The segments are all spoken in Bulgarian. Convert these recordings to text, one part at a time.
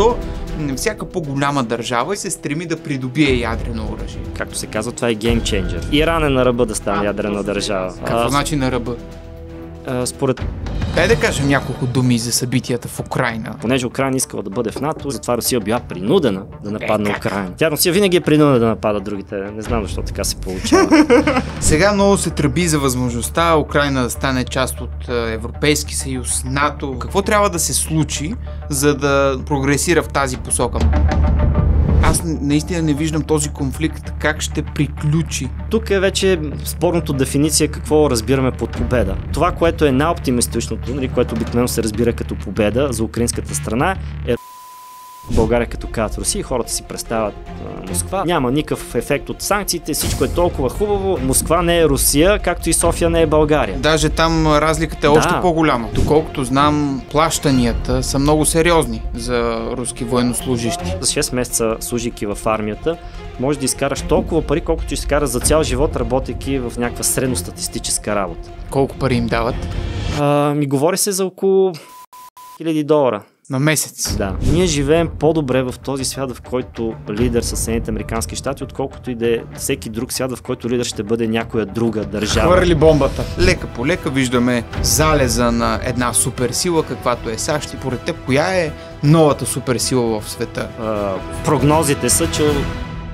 защо всяка по-голяма държава се стреми да придобие ядрено оръжие. Както се казва, това е геймченджер. Иран е на ръба да стане а, ядрена държава. Значи? Какво а, значи на ръба? А, според Дай да кажем няколко думи за събитията в Украина. Понеже Украина искала да бъде в НАТО, затова Русия била принудена да е, нападне е, Украина. Тя Русия винаги е принудена да напада другите. Не знам защо така се получава. Сега много се тръби за възможността Украина да стане част от е, Европейски съюз, НАТО. Какво трябва да се случи, за да прогресира в тази посока? аз наистина не виждам този конфликт как ще приключи. Тук е вече спорното дефиниция какво разбираме под победа. Това, което е най-оптимистичното, нали, което обикновено се разбира като победа за украинската страна, е в България като казват Русия, хората си представят а, Москва. Няма никакъв ефект от санкциите, всичко е толкова хубаво. Москва не е Русия, както и София не е България. Даже там разликата е да. още по-голяма. Доколкото знам, плащанията са много сериозни за руски военнослужащи. За 6 месеца служики в армията, може да изкараш толкова пари, колкото ще изкараш за цял живот, работейки в някаква средностатистическа работа. Колко пари им дават? А, ми говори се за около 1000 долара на месец. Да. Ние живеем по-добре в този свят, в който лидер са Съединените Американски щати, отколкото и да е всеки друг свят, в който лидер ще бъде някоя друга държава. Хвърли бомбата. Лека по лека виждаме залеза на една суперсила, каквато е САЩ и поред теб, коя е новата суперсила в света? А, прогнозите са, че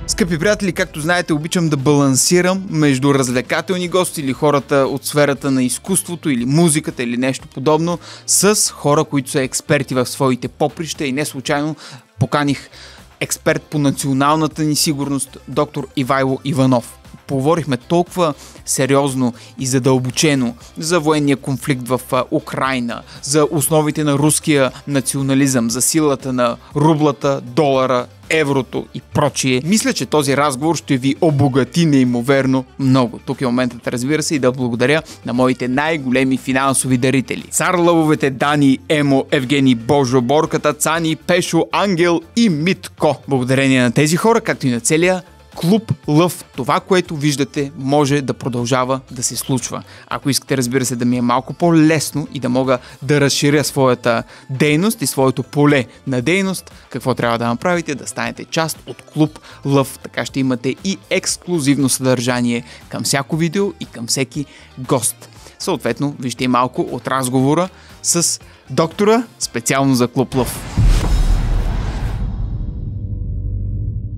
Скъпи приятели, както знаете, обичам да балансирам между развлекателни гости или хората от сферата на изкуството или музиката или нещо подобно с хора, които са експерти в своите поприща и не случайно поканих експерт по националната ни сигурност, доктор Ивайло Иванов поговорихме толкова сериозно и задълбочено за военния конфликт в Украина, за основите на руския национализъм, за силата на рублата, долара, еврото и прочие. Мисля, че този разговор ще ви обогати неимоверно много. Тук е моментът, разбира се, и да благодаря на моите най-големи финансови дарители. Цар Лъвовете, Дани, Емо, Евгений Божо, Борката, Цани, Пешо, Ангел и Митко. Благодарение на тези хора, както и на целия Клуб Лъв, това, което виждате, може да продължава да се случва. Ако искате, разбира се, да ми е малко по-лесно и да мога да разширя своята дейност и своето поле на дейност, какво трябва да направите? Да станете част от Клуб Лъв. Така ще имате и ексклюзивно съдържание към всяко видео и към всеки гост. Съответно, вижте и малко от разговора с доктора специално за Клуб Лъв.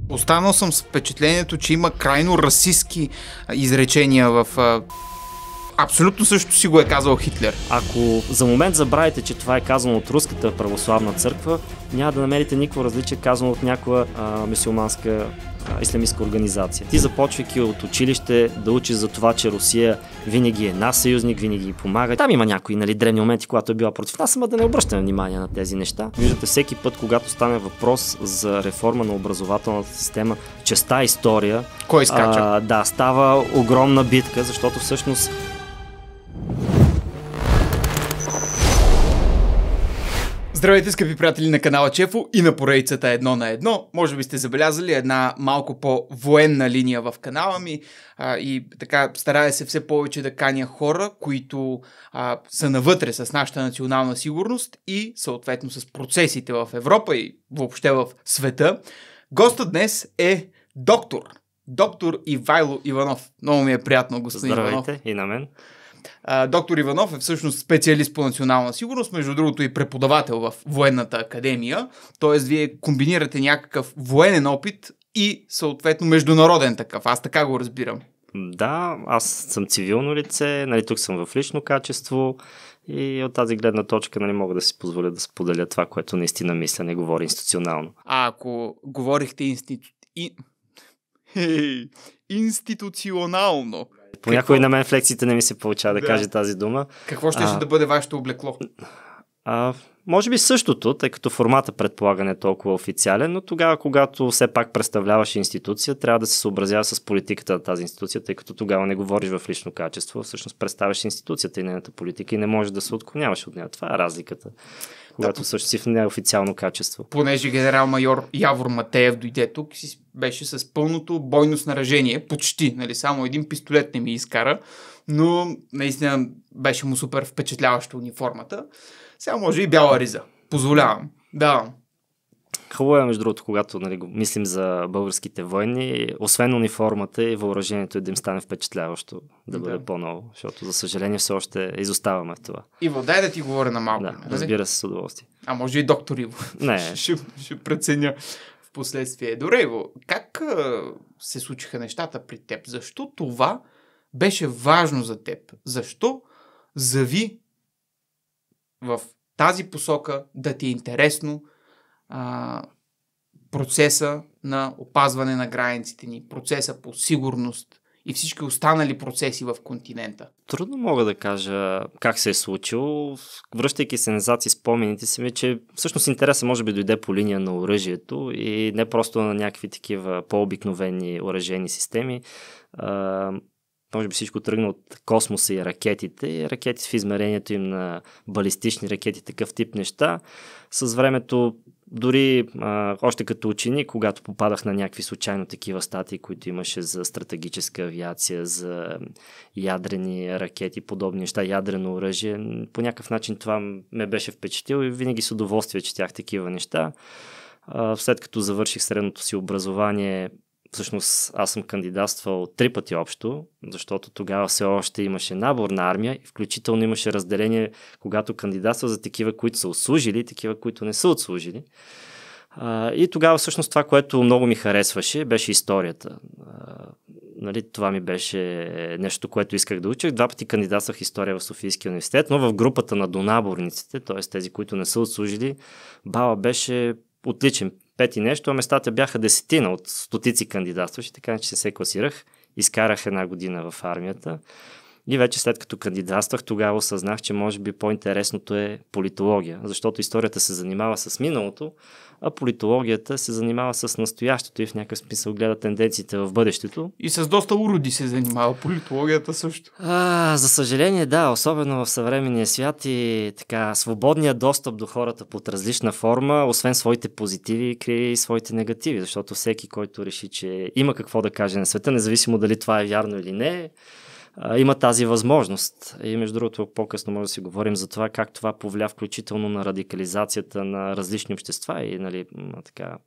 Останал съм с впечатлението, че има крайно расистски изречения в Абсолютно също си го е казал Хитлер. Ако за момент забравите, че това е казано от руската православна църква, няма да намерите никакво различие казано от някоя а, исламистска организация. Ти започвайки от училище да учиш за това, че Русия винаги е нас съюзник, винаги ги помага. Там има някои нали, древни моменти, когато е била против нас, ама да не обръщаме внимание на тези неща. Виждате всеки път, когато стане въпрос за реформа на образователната система, честа история. Кой А, да, става огромна битка, защото всъщност Здравейте, скъпи приятели на канала Чефо и на поредицата Едно на едно. Може би сте забелязали една малко по-военна линия в канала ми а, и така старая се все повече да каня хора, които а, са навътре с нашата национална сигурност и съответно с процесите в Европа и въобще в света. Гостът днес е доктор. Доктор Ивайло Иванов. Много ми е приятно, господин Здравейте, Иванов. Здравейте и на мен. А, доктор Иванов е всъщност специалист по национална сигурност, между другото и преподавател в военната академия, т.е. вие комбинирате някакъв военен опит и съответно международен такъв. Аз така го разбирам. Да, аз съм цивилно лице, нали, тук съм в лично качество и от тази гледна точка нали, мога да си позволя да споделя това, което наистина мисля, не говори институционално. А ако говорихте институ... И... Hey, институционално, Понякога и на мен флексите не ми се получава да, да кажа тази дума. Какво ще, а, ще да бъде вашето облекло? А, може би същото, тъй като формата предполага не е толкова официален, но тогава, когато все пак представляваш институция, трябва да се съобразява с политиката на тази институция, тъй като тогава не говориш в лично качество, всъщност представяш институцията и нейната политика и не можеш да се отклоняваш от нея. Това е разликата когато да, също си в неофициално качество. Понеже генерал-майор Явор Матеев дойде тук, си беше с пълното бойно снаражение, почти, нали, само един пистолет не ми изкара, но наистина беше му супер впечатляваща униформата. Сега може и бяла риза. Позволявам. Да. Хубаво е, между другото, когато нали, мислим за българските войни, освен униформата и въоръжението да им стане впечатляващо да бъде да. по-ново, защото за съжаление все още изоставаме в това. Иво, дай да ти говоря на малко. Да, нали? разбира се, с удоволствие. А може и доктор Иво. Не. ще, ще преценя в последствие. Добре, Иво, как се случиха нещата при теб? Защо това беше важно за теб? Защо зави в тази посока да ти е интересно – а, процеса на опазване на границите ни, процеса по сигурност и всички останали процеси в континента. Трудно мога да кажа как се е случило. Връщайки се назад и спомените си ми, че всъщност интересът може би дойде по линия на оръжието и не просто на някакви такива по-обикновени оръжени системи. А, може би всичко тръгна от космоса и ракетите, и ракети в измерението им на балистични ракети, такъв тип неща. С времето дори а, още като ученик, когато попадах на някакви случайно такива статии, които имаше за стратегическа авиация, за ядрени ракети, подобни неща, ядрено оръжие, по някакъв начин това ме беше впечатлило и винаги с удоволствие четях такива неща. А, след като завърших средното си образование, Всъщност аз съм кандидатствал три пъти общо, защото тогава все още имаше набор на армия, включително имаше разделение, когато кандидатства за такива, които са отслужили, такива, които не са отслужили. И тогава всъщност това, което много ми харесваше, беше историята. Нали, това ми беше нещо, което исках да уча. Два пъти кандидатствах история в Софийския университет, но в групата на донаборниците, т.е. тези, които не са отслужили, Баба, беше отличен 5 и нещо, а местата бяха десетина от стотици кандидатстващи, така че се класирах. Изкарах една година в армията. И вече след като кандидатствах, тогава осъзнах, че може би по-интересното е политология, защото историята се занимава с миналото, а политологията се занимава с настоящето и в някакъв смисъл гледа тенденциите в бъдещето. И с доста уроди се занимава политологията също. А, за съжаление, да, особено в съвременния свят и така свободният достъп до хората под различна форма, освен своите позитиви, крие и своите негативи, защото всеки, който реши, че има какво да каже на света, независимо дали това е вярно или не, има тази възможност. И между другото, по-късно може да си говорим за това как това повля включително на радикализацията на различни общества и нали, така,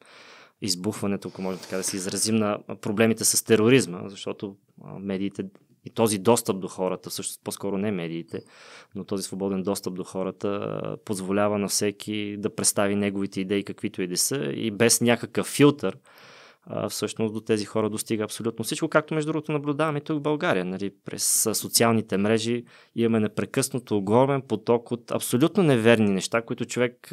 избухването, ако може така да се изразим, на проблемите с тероризма, защото медиите и този достъп до хората, всъщност по-скоро не медиите, но този свободен достъп до хората позволява на всеки да представи неговите идеи каквито и да са и без някакъв филтър, а, всъщност до тези хора достига абсолютно всичко, както между другото наблюдаваме тук в България. Нали, през социалните мрежи имаме непрекъснато огромен поток от абсолютно неверни неща, които човек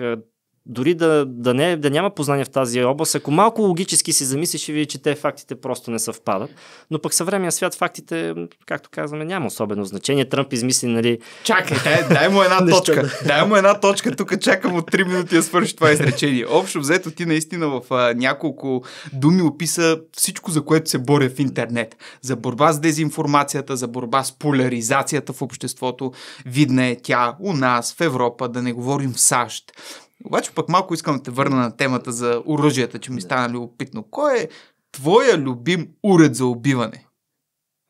дори да, да, не, да няма познание в тази област, ако малко логически си замислиш, ще види, че те фактите просто не съвпадат. Но пък съвременния свят фактите, както казваме, няма особено значение. Тръмп измисли, нали... Чакай, дай, е, дай му една точка. дай му една точка, тук чакам от 3 минути да свърши това изречение. Общо взето ти наистина в а, няколко думи описа всичко, за което се боря в интернет. За борба с дезинформацията, за борба с поляризацията в обществото. Видна е тя у нас, в Европа, да не говорим в САЩ обаче пък малко искам да те върна на темата за оръжията, че ми стана любопитно. Кой е твоя любим уред за убиване?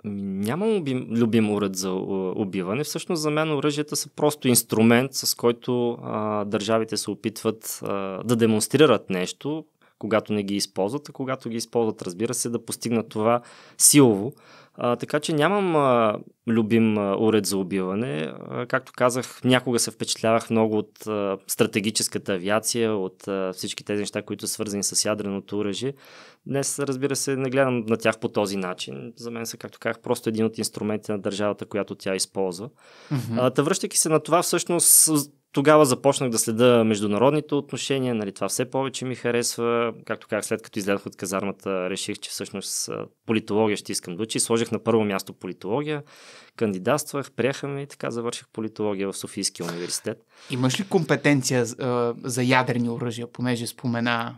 Ами, нямам любим, любим уред за убиване. Всъщност за мен оръжията са просто инструмент, с който а, държавите се опитват а, да демонстрират нещо, когато не ги използват, а когато ги използват, разбира се, да постигнат това силово. А, така че нямам а, любим а, уред за убиване. А, както казах, някога се впечатлявах много от а, стратегическата авиация, от а, всички тези неща, които са свързани с ядреното оръжие. Днес, разбира се, не гледам на тях по този начин. За мен са, както казах, просто един от инструментите на държавата, която тя използва. Mm-hmm. А, та връщайки се на това, всъщност тогава започнах да следа международните отношения, нали, това все повече ми харесва. Както казах, след като излязох от казармата, реших, че всъщност политология ще искам да учи. Сложих на първо място политология, кандидатствах, приеха ме и така завърших политология в Софийския университет. Имаш ли компетенция за ядрени оръжия, понеже спомена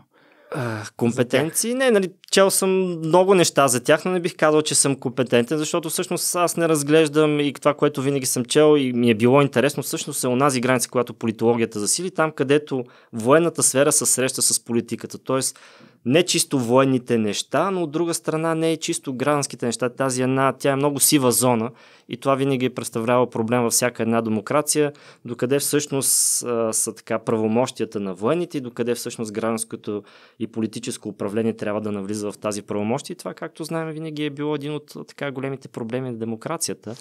компетенции. Не, нали, чел съм много неща за тях, но не бих казал, че съм компетентен, защото всъщност аз не разглеждам и това, което винаги съм чел и ми е било интересно, всъщност е онази граница, която политологията засили, там където военната сфера се среща с политиката. Тоест, не чисто военните неща, но от друга страна не е чисто гражданските неща. Тази една, тя е много сива зона и това винаги е представлява проблем във всяка една демокрация, докъде всъщност а, са така правомощията на военните и докъде всъщност гражданското и политическо управление трябва да навлиза в тази правомощие. И това, както знаем, винаги е било един от така големите проблеми на демокрацията.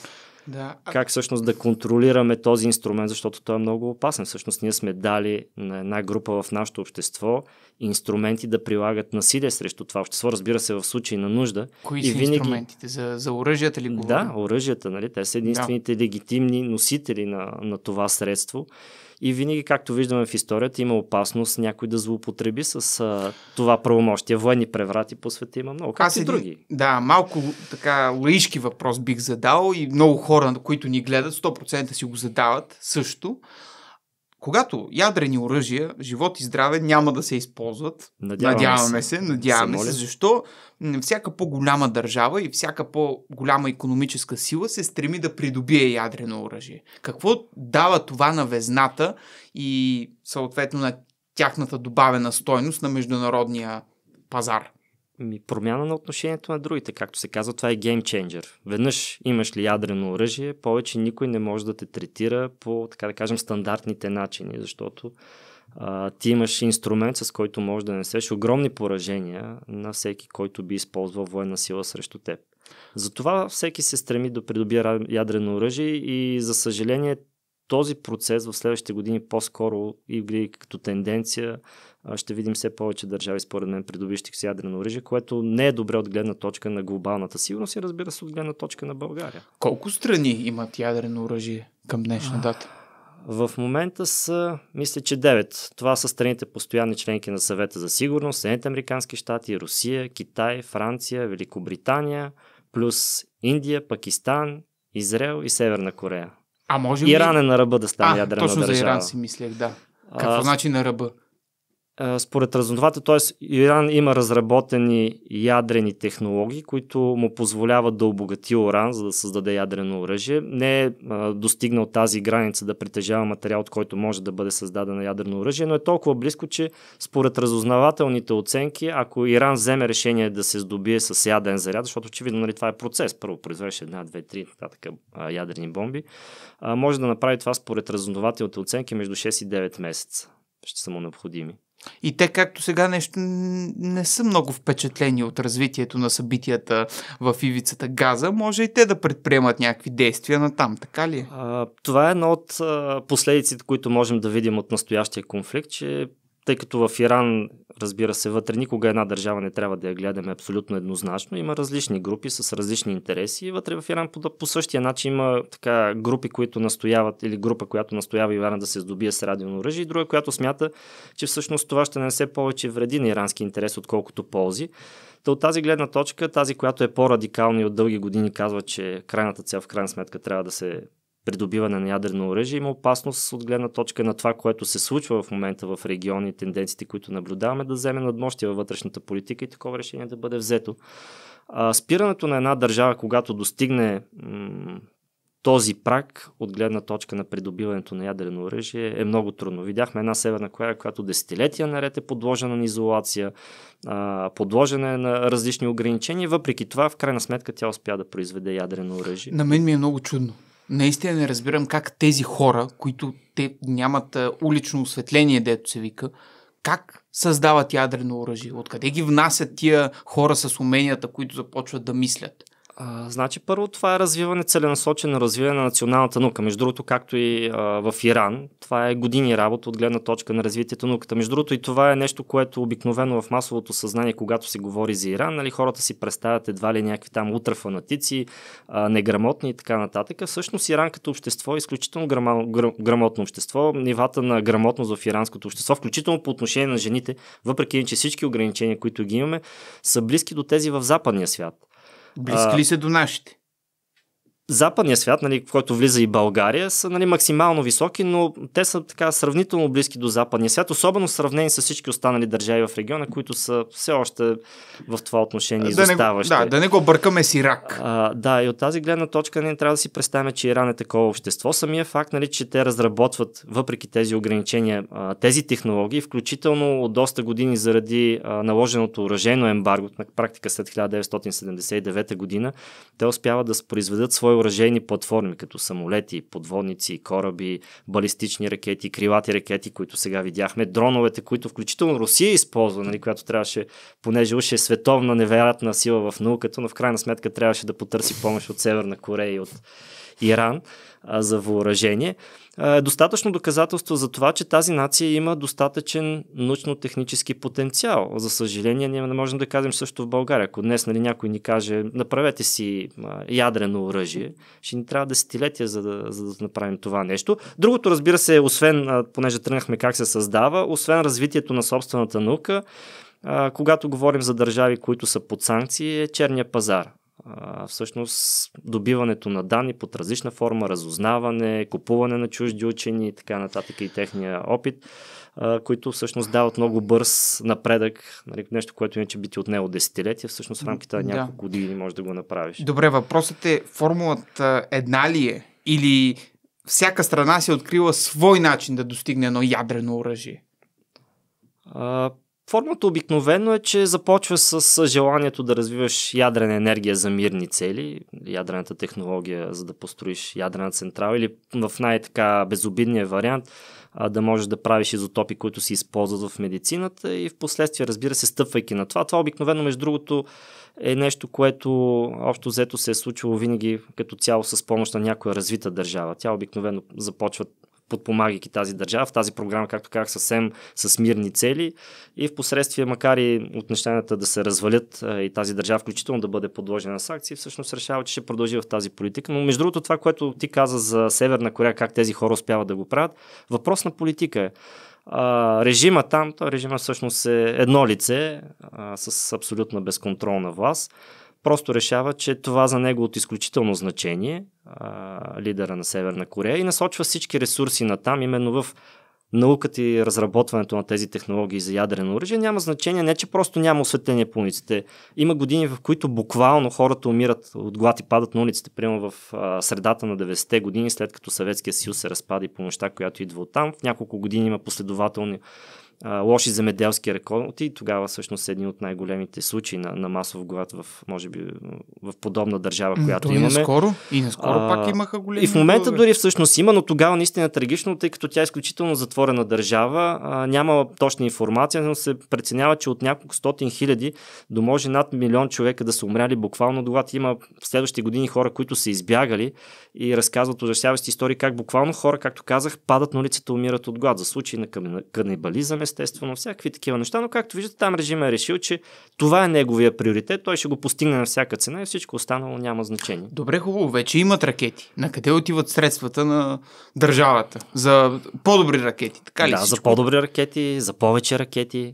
Да. Как всъщност да контролираме този инструмент, защото той е много опасен. Всъщност ние сме дали на една група в нашето общество инструменти да прилагат насилие срещу това общество, разбира се, в случай на нужда. Кои и са винаги... инструментите? За, за оръжията ли говорим? Да, оръжията, нали? Те са единствените да. легитимни носители на, на това средство. И винаги, както виждаме в историята, има опасност някой да злоупотреби с а, това правомощие. Военни преврати по света има много. Как Аз и един, други. Да, малко така лаишки въпрос бих задал и много хора, които ни гледат, 100% си го задават също. Когато ядрени оръжия, живот и здраве няма да се използват, надяваме, надяваме се, се надяваме се, се, защо? всяка по-голяма държава и всяка по-голяма економическа сила се стреми да придобие ядрено оръжие. Какво дава това на везната и съответно на тяхната добавена стойност на международния пазар? промяна на отношението на другите, както се казва, това е геймченджер. Веднъж имаш ли ядрено оръжие, повече никой не може да те третира по, така да кажем, стандартните начини, защото а, ти имаш инструмент, с който можеш да несеш огромни поражения на всеки, който би използвал военна сила срещу теб. Затова всеки се стреми да придобие ядрено оръжие и за съжаление този процес в следващите години по-скоро и като тенденция ще видим все повече държави, според мен, придобиващи с ядрено оръжие, което не е добре от гледна точка на глобалната сигурност и разбира се от гледна точка на България. Колко страни имат ядрено оръжие към днешна дата? в момента са, мисля, че 9. Това са страните постоянни членки на съвета за сигурност, Съединените Американски щати, Русия, Китай, Франция, Великобритания, плюс Индия, Пакистан, Израел и Северна Корея. А може ли... Иран е на ръба да стане а, ядрена точно държава. точно за Иран си мислех, да. Какво а, значи на ръба? според разновата, т.е. Иран има разработени ядрени технологии, които му позволяват да обогати уран, за да създаде ядрено оръжие. Не е достигнал тази граница да притежава материал, от който може да бъде създадено ядрено оръжие, но е толкова близко, че според разузнавателните оценки, ако Иран вземе решение да се здобие с ядрен заряд, защото очевидно нали, това е процес, първо произвеждаш една, две, три нататък, ядрени бомби, може да направи това според разузнавателните оценки между 6 и 9 месеца. Ще са му необходими. И те, както сега нещо, не са много впечатлени от развитието на събитията в ивицата Газа, може и те да предприемат някакви действия на там, така ли? Е? А, това е едно от а, последиците, които можем да видим от настоящия конфликт, че тъй като в Иран, разбира се, вътре никога една държава не трябва да я гледаме абсолютно еднозначно. Има различни групи с различни интереси и вътре в Иран по, по същия начин има така групи, които настояват или група, която настоява Иран да се здобие с радионо оръжие и друга, която смята, че всъщност това ще нанесе повече вреди на ирански интерес, отколкото ползи. Та от тази гледна точка, тази, която е по-радикална и от дълги години казва, че крайната цел в крайна сметка трябва да се придобиване на ядрено оръжие, има опасност от гледна точка на това, което се случва в момента в региони и тенденциите, които наблюдаваме, да вземе надмощие във вътрешната политика и такова решение да бъде взето. А, спирането на една държава, когато достигне м- този прак от гледна точка на придобиването на ядрено оръжие е много трудно. Видяхме една Северна Корея, която десетилетия наред е подложена на изолация, подложена е на различни ограничения, въпреки това в крайна сметка тя успя да произведе ядрено оръжие. На мен ми е много чудно. Наистина не разбирам как тези хора, които те нямат улично осветление, дето се вика, как създават ядрено оръжие? Откъде ги внасят тия хора с уменията, които започват да мислят? А, значи първо това е развиване, целенасочено развиване на националната наука. Между другото, както и а, в Иран, това е години работа от гледна точка на развитието на науката. Между другото и това е нещо, което обикновено в масовото съзнание, когато се говори за Иран, нали, хората си представят едва ли някакви там утрафанатици, а, неграмотни и така нататък. Всъщност Иран като общество е изключително грама, грам, грамотно общество. Нивата на грамотност в иранското общество, включително по отношение на жените, въпреки че всички ограничения, които ги имаме, са близки до тези в западния свят. Близки ли се до нашите? западния свят, нали, в който влиза и България, са нали, максимално високи, но те са така сравнително близки до западния свят, особено в сравнение с всички останали държави в региона, които са все още в това отношение изоставащи. Да, да не го бъркаме с Ирак. А, да, и от тази гледна точка ние нали, трябва да си представим, че Иран е такова общество. Самия факт, нали, че те разработват, въпреки тези ограничения, тези технологии, включително от доста години заради наложеното уражено ембарго, на практика след 1979 година, те успяват да произведат своя въоръжени платформи, като самолети, подводници, кораби, балистични ракети, крилати ракети, които сега видяхме, дроновете, които включително Русия използва, нали, която трябваше, понеже уж е световна невероятна сила в науката, но в крайна сметка трябваше да потърси помощ от Северна Корея и от Иран а, за въоръжение, а, е достатъчно доказателство за това, че тази нация има достатъчен научно-технически потенциал. За съжаление, ние не можем да кажем също в България. Ако днес нали, някой ни каже, направете си а, ядрено оръжие, ще ни трябва десетилетия, за да, за да направим това нещо. Другото, разбира се, освен, а, понеже тръгнахме как се създава, освен развитието на собствената наука, когато говорим за държави, които са под санкции, е черния пазар всъщност добиването на данни под различна форма, разузнаване, купуване на чужди учени и така нататък и техния опит, а, които всъщност дават много бърз напредък, нали, нещо, което иначе би ти отнело десетилетия, всъщност в рамките на няколко да. години можеш да го направиш. Добре, въпросът е формулата една ли е или всяка страна си е открила свой начин да достигне едно ядрено оръжие? А, Формата обикновено е, че започва с желанието да развиваш ядрена енергия за мирни цели, ядрената технология, за да построиш ядрена централа или в най-така безобидния вариант да можеш да правиш изотопи, които се използват в медицината и в последствие, разбира се, стъпвайки на това. Това обикновено, между другото, е нещо, което общо взето се е случило винаги като цяло с помощ на някоя развита държава. Тя обикновено започва подпомагайки тази държава, в тази програма, както казах, съвсем с мирни цели и в последствие, макар и отношенията да се развалят и тази държава включително да бъде подложена на санкции, всъщност решава, че ще продължи в тази политика. Но между другото, това, което ти каза за Северна Корея, как тези хора успяват да го правят, въпрос на политика е. А, режима там, то режима всъщност е едно лице а, с абсолютна безконтролна власт просто решава, че това за него е от изключително значение, а, лидера на Северна Корея, и насочва всички ресурси на там, именно в науката и разработването на тези технологии за ядрено оръжие няма значение, не че просто няма осветление по улиците. Има години, в които буквално хората умират от глад и падат на улиците, прямо в а, средата на 90-те години, след като Съветския съюз се разпади по помощта, която идва оттам. В няколко години има последователни а, лоши земеделски реколти. Тогава всъщност е един от най-големите случаи на, на масов глад в, може би, в подобна държава, но която То имаме. И наскоро, и наскоро а, пак имаха големи. И в момента глави. дори всъщност има, но тогава наистина е трагично, тъй като тя е изключително затворена държава. А, няма точна информация, но се преценява, че от няколко стотин хиляди до може над милион човека да са умряли буквално глад. Има в следващите години хора, които са избягали и разказват ужасяващи истории, как буквално хора, както казах, падат на улицата, умират от глад. За случаи на канибализъм е естествено, всякакви такива неща, но както виждате, там режимът е решил, че това е неговия приоритет, той ще го постигне на всяка цена и всичко останало няма значение. Добре, хубаво, вече имат ракети. На къде отиват средствата на държавата за по-добри ракети? Така ли да, всичко? за по-добри ракети, за повече ракети.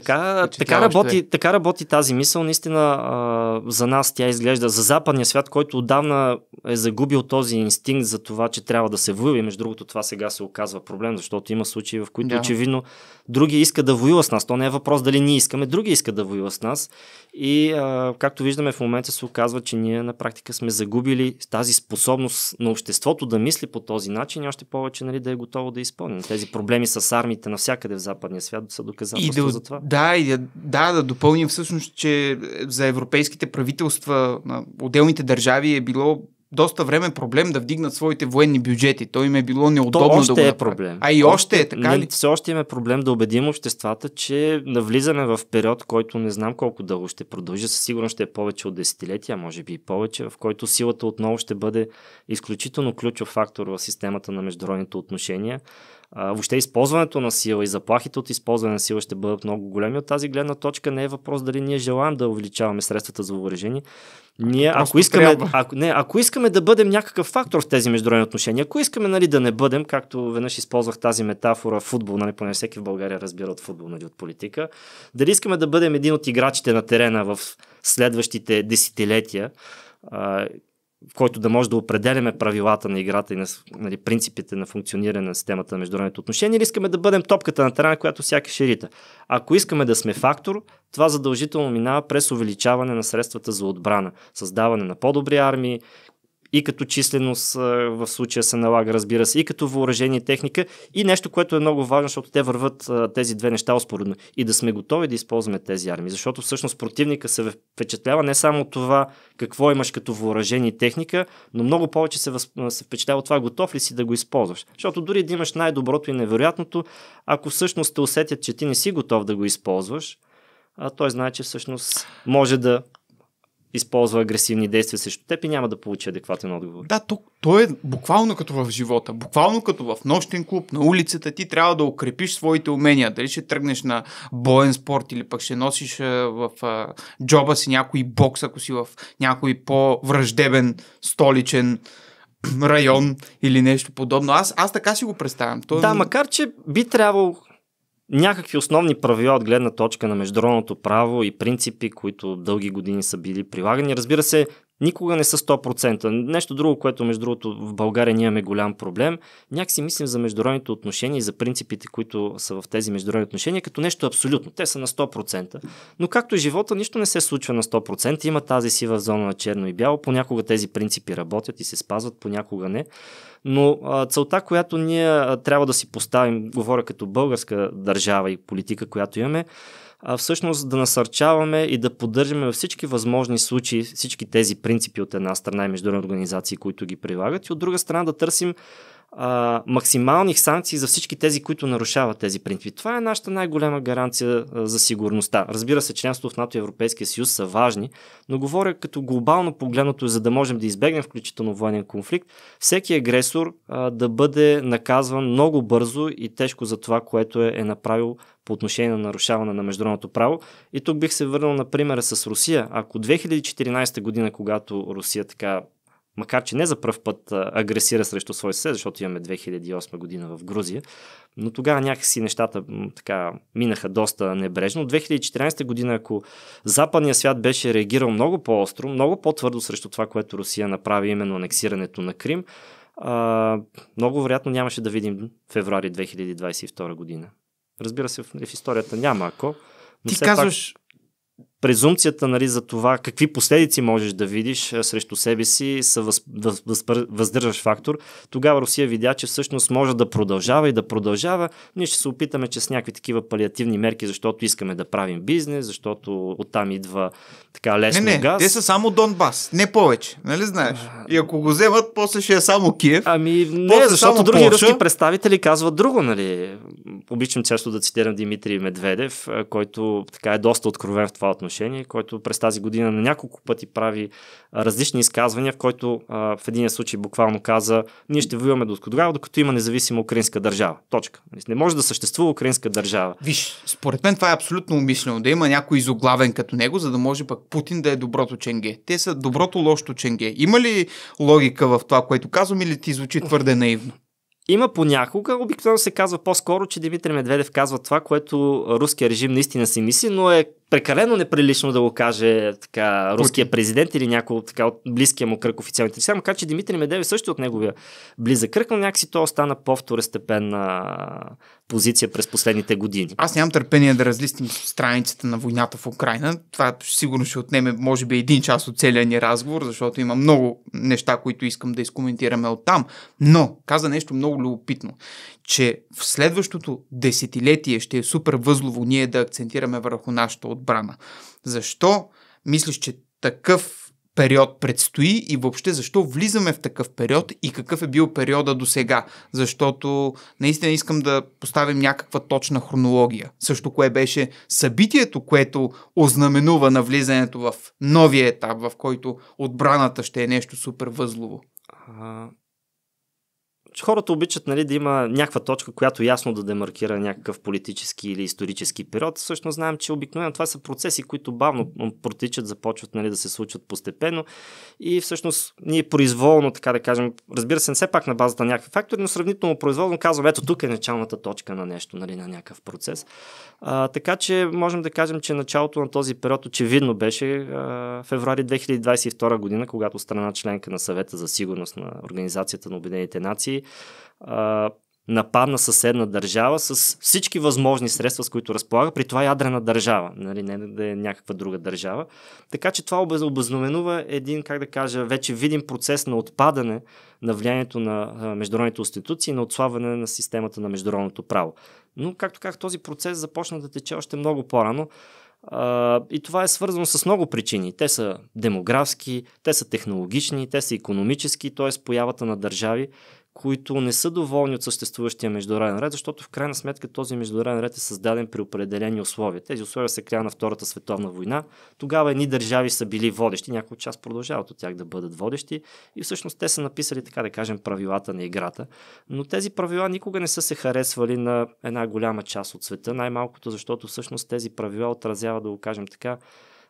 Така, така, е. работи, така работи тази мисъл. Наистина а, за нас тя изглежда, за западния свят, който отдавна е загубил този инстинкт за това, че трябва да се воюва. И между другото това сега се оказва проблем, защото има случаи, в които да. очевидно други искат да воюва с нас. То не е въпрос дали ние искаме, други искат да воюва с нас. И а, както виждаме в момента се оказва, че ние на практика сме загубили тази способност на обществото да мисли по този начин и още повече нали, да е готово да изпълним. Тези проблеми с армите навсякъде в западния свят са доказателство да, за това. Да, и да, да допълним всъщност, че за европейските правителства на отделните държави е било доста време проблем да вдигнат своите военни бюджети. То им е било неудобно още да го е проблем. А и още е така ли? Все още им е проблем да убедим обществата, че навлизаме в период, който не знам колко дълго ще продължи, със сигурност ще е повече от десетилетия, може би и повече, в който силата отново ще бъде изключително ключов фактор в системата на международните отношения въобще използването на сила и заплахите от използване на сила ще бъдат много големи. От тази гледна точка не е въпрос дали ние желаем да увеличаваме средствата за въоръжение. Ние, ако искаме, ако, не, ако искаме да бъдем някакъв фактор в тези международни отношения, ако искаме нали, да не бъдем, както веднъж използвах тази метафора футбол, нали, поне всеки в България разбира от футбол, нали, от политика, дали искаме да бъдем един от играчите на терена в следващите десетилетия, в който да може да определяме правилата на играта и на, нали, принципите на функциониране на системата на международните отношения, или искаме да бъдем топката на терена, която всяка ширита. Ако искаме да сме фактор, това задължително минава през увеличаване на средствата за отбрана, създаване на по-добри армии, и като численост в случая се налага, разбира се, и като въоръжение и техника. И нещо, което е много важно, защото те върват тези две неща успоредно. И да сме готови да използваме тези армии, защото всъщност противника се впечатлява не само това какво имаш като въоръжение и техника, но много повече се, въз... се впечатлява това готов ли си да го използваш. Защото дори да имаш най-доброто и невероятното, ако всъщност те усетят, че ти не си готов да го използваш, а той знае, че всъщност може да използва агресивни действия срещу теб и няма да получи адекватен отговор. Да, то, то е буквално като в живота, буквално като в нощен клуб, на улицата ти трябва да укрепиш своите умения. Дали ще тръгнеш на боен спорт или пък ще носиш в а, джоба си някой бокс, ако си в някой по-враждебен столичен район или нещо подобно. Аз, аз така си го представям. То... Е да, макар че би трябвало някакви основни правила от гледна точка на международното право и принципи, които дълги години са били прилагани. Разбира се, никога не са 100%. Нещо друго, което между другото в България ние имаме голям проблем, някакси мислим за международните отношения и за принципите, които са в тези международни отношения, като нещо абсолютно. Те са на 100%. Но както и живота, нищо не се случва на 100%. Има тази сива зона на черно и бяло. Понякога тези принципи работят и се спазват, понякога не. Но целта, която ние трябва да си поставим, говоря като българска държава и политика, която имаме, а всъщност да насърчаваме и да поддържаме във всички възможни случаи всички тези принципи от една страна и международни организации, които ги прилагат и от друга страна да търсим а, максимални санкции за всички тези, които нарушават тези принципи. Това е нашата най-голяма гаранция а, за сигурността. Разбира се, членството в НАТО и Европейския съюз са важни, но говоря като глобално погледнато, за да можем да избегнем включително военен конфликт, всеки агресор а, да бъде наказван много бързо и тежко за това, което е, е направил по отношение на нарушаване на международното право. И тук бих се върнал на примера с Русия. Ако 2014 година, когато Русия така макар че не за пръв път агресира срещу свой съсед, защото имаме 2008 година в Грузия, но тогава някакси нещата така минаха доста небрежно. От 2014 година, ако западният свят беше реагирал много по-остро, много по-твърдо срещу това, което Русия направи, именно анексирането на Крим, а, много вероятно нямаше да видим февруари 2022 година. Разбира се, в, в историята няма ако. Ти казваш, пак презумцията нали, за това какви последици можеш да видиш е, срещу себе си са въз, въз, въз, въздържаш фактор, тогава Русия видя, че всъщност може да продължава и да продължава. Ние ще се опитаме, че с някакви такива палиативни мерки, защото искаме да правим бизнес, защото оттам идва така лесно не, не, газ. Те са само Донбас, не повече, нали знаеш? И ако го вземат, после ще е само Киев. Ами не, после защото е други руски представители казват друго, нали? Обичам често да цитирам Димитрий Медведев, е, който така е доста откровен в това отношение решение, който през тази година на няколко пъти прави различни изказвания, в който а, в един случай буквално каза, ние ще воюваме до тогава, докато има независима украинска държава. Точка. Не може да съществува украинска държава. Виж, според мен това е абсолютно умислено. да има някой изоглавен като него, за да може пък Путин да е доброто ченге. Те са доброто лошото ченге. Има ли логика в това, което казвам или ти звучи твърде наивно? Има понякога, обикновено се казва по-скоро, че Димитър Медведев казва това, което руския режим наистина си мисли, но е прекалено неприлично да го каже така, руския президент или някой така, от близкия му кръг официалните лица, макар че Димитри Медев е също от неговия близък кръг, но някакси то остана по-второстепенна позиция през последните години. Аз нямам търпение да разлистим страницата на войната в Украина. Това сигурно ще отнеме, може би, един час от целия ни разговор, защото има много неща, които искам да изкоментираме от там. Но каза нещо много любопитно, че в следващото десетилетие ще е супер възлово ние да акцентираме върху нашата отбрана. Защо мислиш, че такъв период предстои и въобще защо влизаме в такъв период и какъв е бил периода до сега. Защото наистина искам да поставим някаква точна хронология. Също кое беше събитието, което ознаменува навлизането в новия етап, в който отбраната ще е нещо супер възлово. А, хората обичат нали, да има някаква точка, която ясно да демаркира някакъв политически или исторически период. Всъщност знаем, че обикновено това са процеси, които бавно протичат, започват нали, да се случват постепенно и всъщност ние произволно, така да кажем, разбира се, не все пак на базата на някакви фактори, но сравнително произволно казваме, ето тук е началната точка на нещо, нали, на някакъв процес. А, така че можем да кажем, че началото на този период очевидно беше а, февруари 2022 година, когато страна членка на съвета за сигурност на Организацията на Обединените нации а, нападна съседна държава с всички възможни средства, с които разполага, при това ядрена държава, нали, не да е някаква друга държава. Така че това обезнаменува един, как да кажа, вече видим процес на отпадане на влиянието на международните институции и на отслабване на системата на международното право. Но, както казах, този процес започна да тече още много по-рано. И това е свързано с много причини. Те са демографски, те са технологични, те са економически, т.е. появата на държави, които не са доволни от съществуващия международен ред, защото в крайна сметка този международен ред е създаден при определени условия. Тези условия се края на Втората световна война. Тогава едни държави са били водещи, някои част продължават от тях да бъдат водещи и всъщност те са написали, така да кажем, правилата на играта. Но тези правила никога не са се харесвали на една голяма част от света, най-малкото защото всъщност тези правила отразяват, да го кажем така,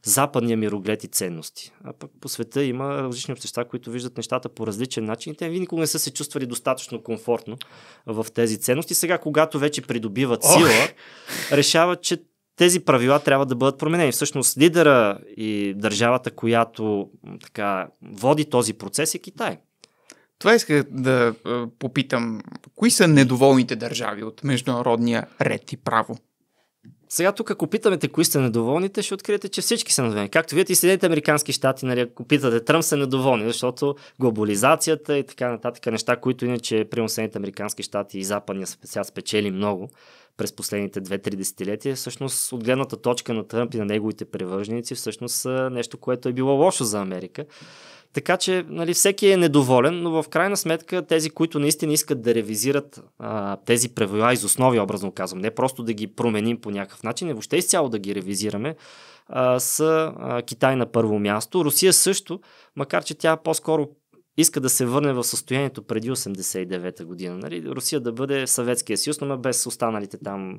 западния мироглед и ценности. А пък по света има различни общества, които виждат нещата по различен начин те никога не са се чувствали достатъчно комфортно в тези ценности. Сега, когато вече придобиват сила, oh! решават, че тези правила трябва да бъдат променени. Всъщност лидера и държавата, която така, води този процес е Китай. Това исках да попитам. Кои са недоволните държави от международния ред и право? Сега тук, ако питаме кои сте недоволните, ще откриете, че всички са недоволни. Както вие и Съединените Американски щати, нали, ако питате Тръмп, са недоволни, защото глобализацията и така нататък, неща, които иначе при Съединените Американски щати и Западния свят спечели много през последните 2-3 десетилетия, всъщност от гледната точка на Тръмп и на неговите привърженици, всъщност са нещо, което е било лошо за Америка. Така че нали, всеки е недоволен, но в крайна сметка тези, които наистина искат да ревизират а, тези правила из основи, образно казвам, не просто да ги променим по някакъв начин, не въобще изцяло да ги ревизираме, а, са а, Китай на първо място. Русия също, макар че тя по-скоро иска да се върне в състоянието преди 89-та година. Нали? Русия да бъде в Съветския съюз, но без останалите там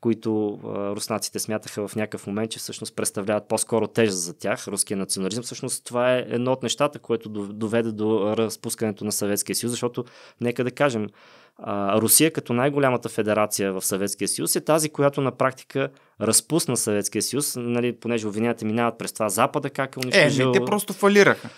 които а, руснаците смятаха в някакъв момент, че всъщност представляват по-скоро тежест за тях, руския национализъм. Всъщност това е едно от нещата, което доведе до разпускането на Съветския съюз, защото, нека да кажем, а, Русия като най-голямата федерация в Съветския съюз е тази, която на практика разпусна Съветския съюз, нали, понеже обвиненията минават през това Запада, как е унищожил... Е, те просто фалираха.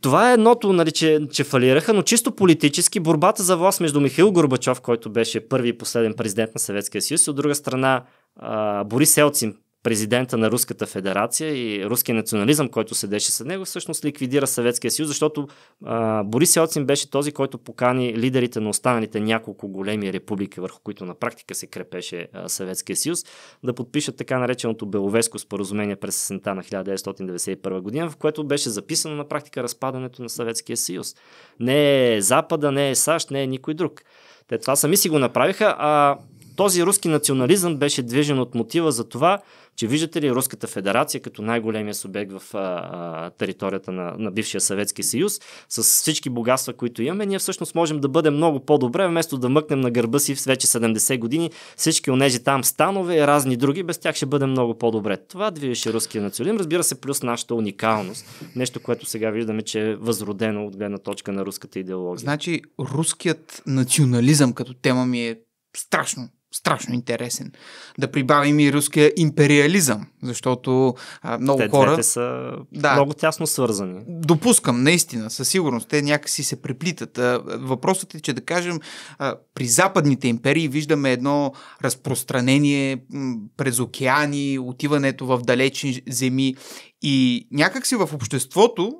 Това е едното, нали, че, че фалираха, но чисто политически борбата за власт между Михаил Горбачов, който беше първи и последен президент на Съветския съюз, и от друга страна а, Борис Елцин, президента на Руската федерация и руския национализъм, който седеше след него, всъщност ликвидира Съветския съюз, защото а, Борис Елцин беше този, който покани лидерите на останалите няколко големи републики, върху които на практика се крепеше Съветския съюз, да подпишат така нареченото Беловеско споразумение през сента на 1991 година, в което беше записано на практика разпадането на Съветския съюз. Не е Запада, не е САЩ, не е никой друг. Те това сами си го направиха, а този руски национализъм беше движен от мотива за това, че виждате ли Руската федерация като най-големия субект в а, а, територията на, на бившия Съветски съюз, с всички богатства, които имаме, ние всъщност можем да бъдем много по-добре, вместо да мъкнем на гърба си в вече 70 години всички онези там станове и разни други, без тях ще бъдем много по-добре. Това движеше руския национализъм, разбира се, плюс нашата уникалност, нещо, което сега виждаме, че е възродено от гледна точка на руската идеология. Значи, руският национализъм като тема ми е страшно страшно интересен. Да прибавим и руския империализъм, защото а, много те, хора... Те са да, много тясно свързани. Допускам, наистина, със сигурност. Те някакси се преплитат. А, въпросът е, че да кажем, а, при западните империи виждаме едно разпространение м, през океани, отиването в далечни земи и някакси в обществото,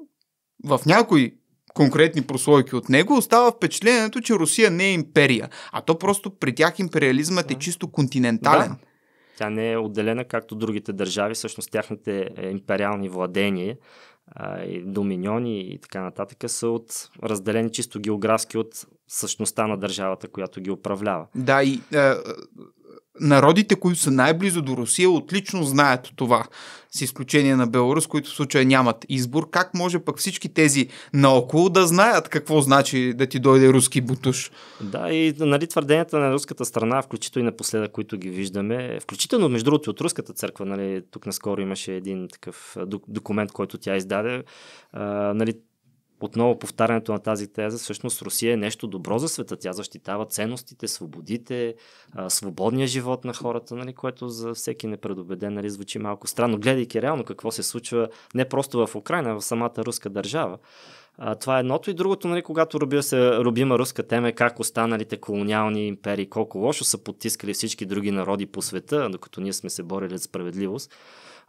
в някои конкретни прослойки от него, остава впечатлението, че Русия не е империя. А то просто при тях империализмът е чисто континентален. Да. Тя не е отделена както другите държави, всъщност тяхните е, империални владения и доминиони и така нататък са от разделени чисто географски от същността на държавата, която ги управлява. Да, и е, народите, които са най-близо до Русия, отлично знаят това, с изключение на Беларус, които в случая нямат избор. Как може пък всички тези наоколо да знаят какво значи да ти дойде руски бутуш? Да, и нали, твърденията на руската страна, включително и напоследък, които ги виждаме, включително между другото от руската църква, нали, тук наскоро имаше един такъв документ, който тя издаде, а, нали, отново повтарянето на тази теза, всъщност Русия е нещо добро за света. Тя защитава ценностите, свободите, свободния живот на хората, нали, което за всеки непредобеден нали, звучи малко странно, гледайки реално какво се случва не просто в Украина, в самата руска държава. А, това е едното и другото, нали, когато рубила се рубима руска тема е как останалите колониални империи, колко лошо са потискали всички други народи по света, докато ние сме се борили за справедливост.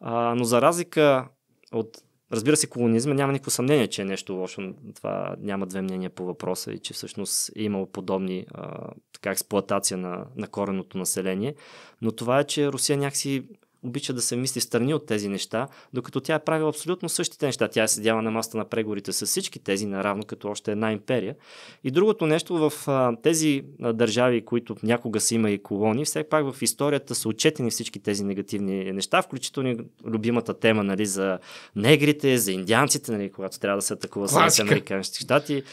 А, но за разлика от Разбира се, колонизма няма никакво съмнение, че е нещо лошо. Това няма две мнения по въпроса и че всъщност е имало подобни а, така, експлуатация на, на кореното население. Но това е, че Русия някакси обича да се мисли страни от тези неща, докато тя е правила абсолютно същите неща. Тя е седяла на маста на преговорите с всички тези, наравно като още една империя. И другото нещо в а, тези а, държави, които някога са има и колони, все пак в историята са отчетени всички тези негативни неща, включително любимата тема нали, за негрите, за индианците, нали, когато трябва да се атакува с Американските щати.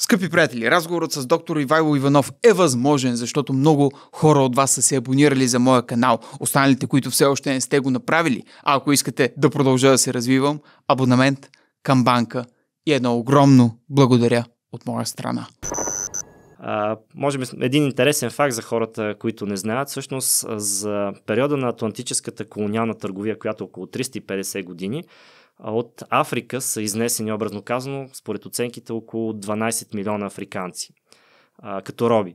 Скъпи приятели, разговорът с доктор Ивайло Иванов е възможен, защото много хора от вас са се абонирали за моя канал. Останалите, които все още не сте го направили, а ако искате да продължа да се развивам, абонамент към банка и едно огромно благодаря от моя страна. А, може би един интересен факт за хората, които не знаят, всъщност за периода на атлантическата колониална търговия, която е около 350 години, от Африка са изнесени, образно казано, според оценките около 12 милиона африканци а, като роби.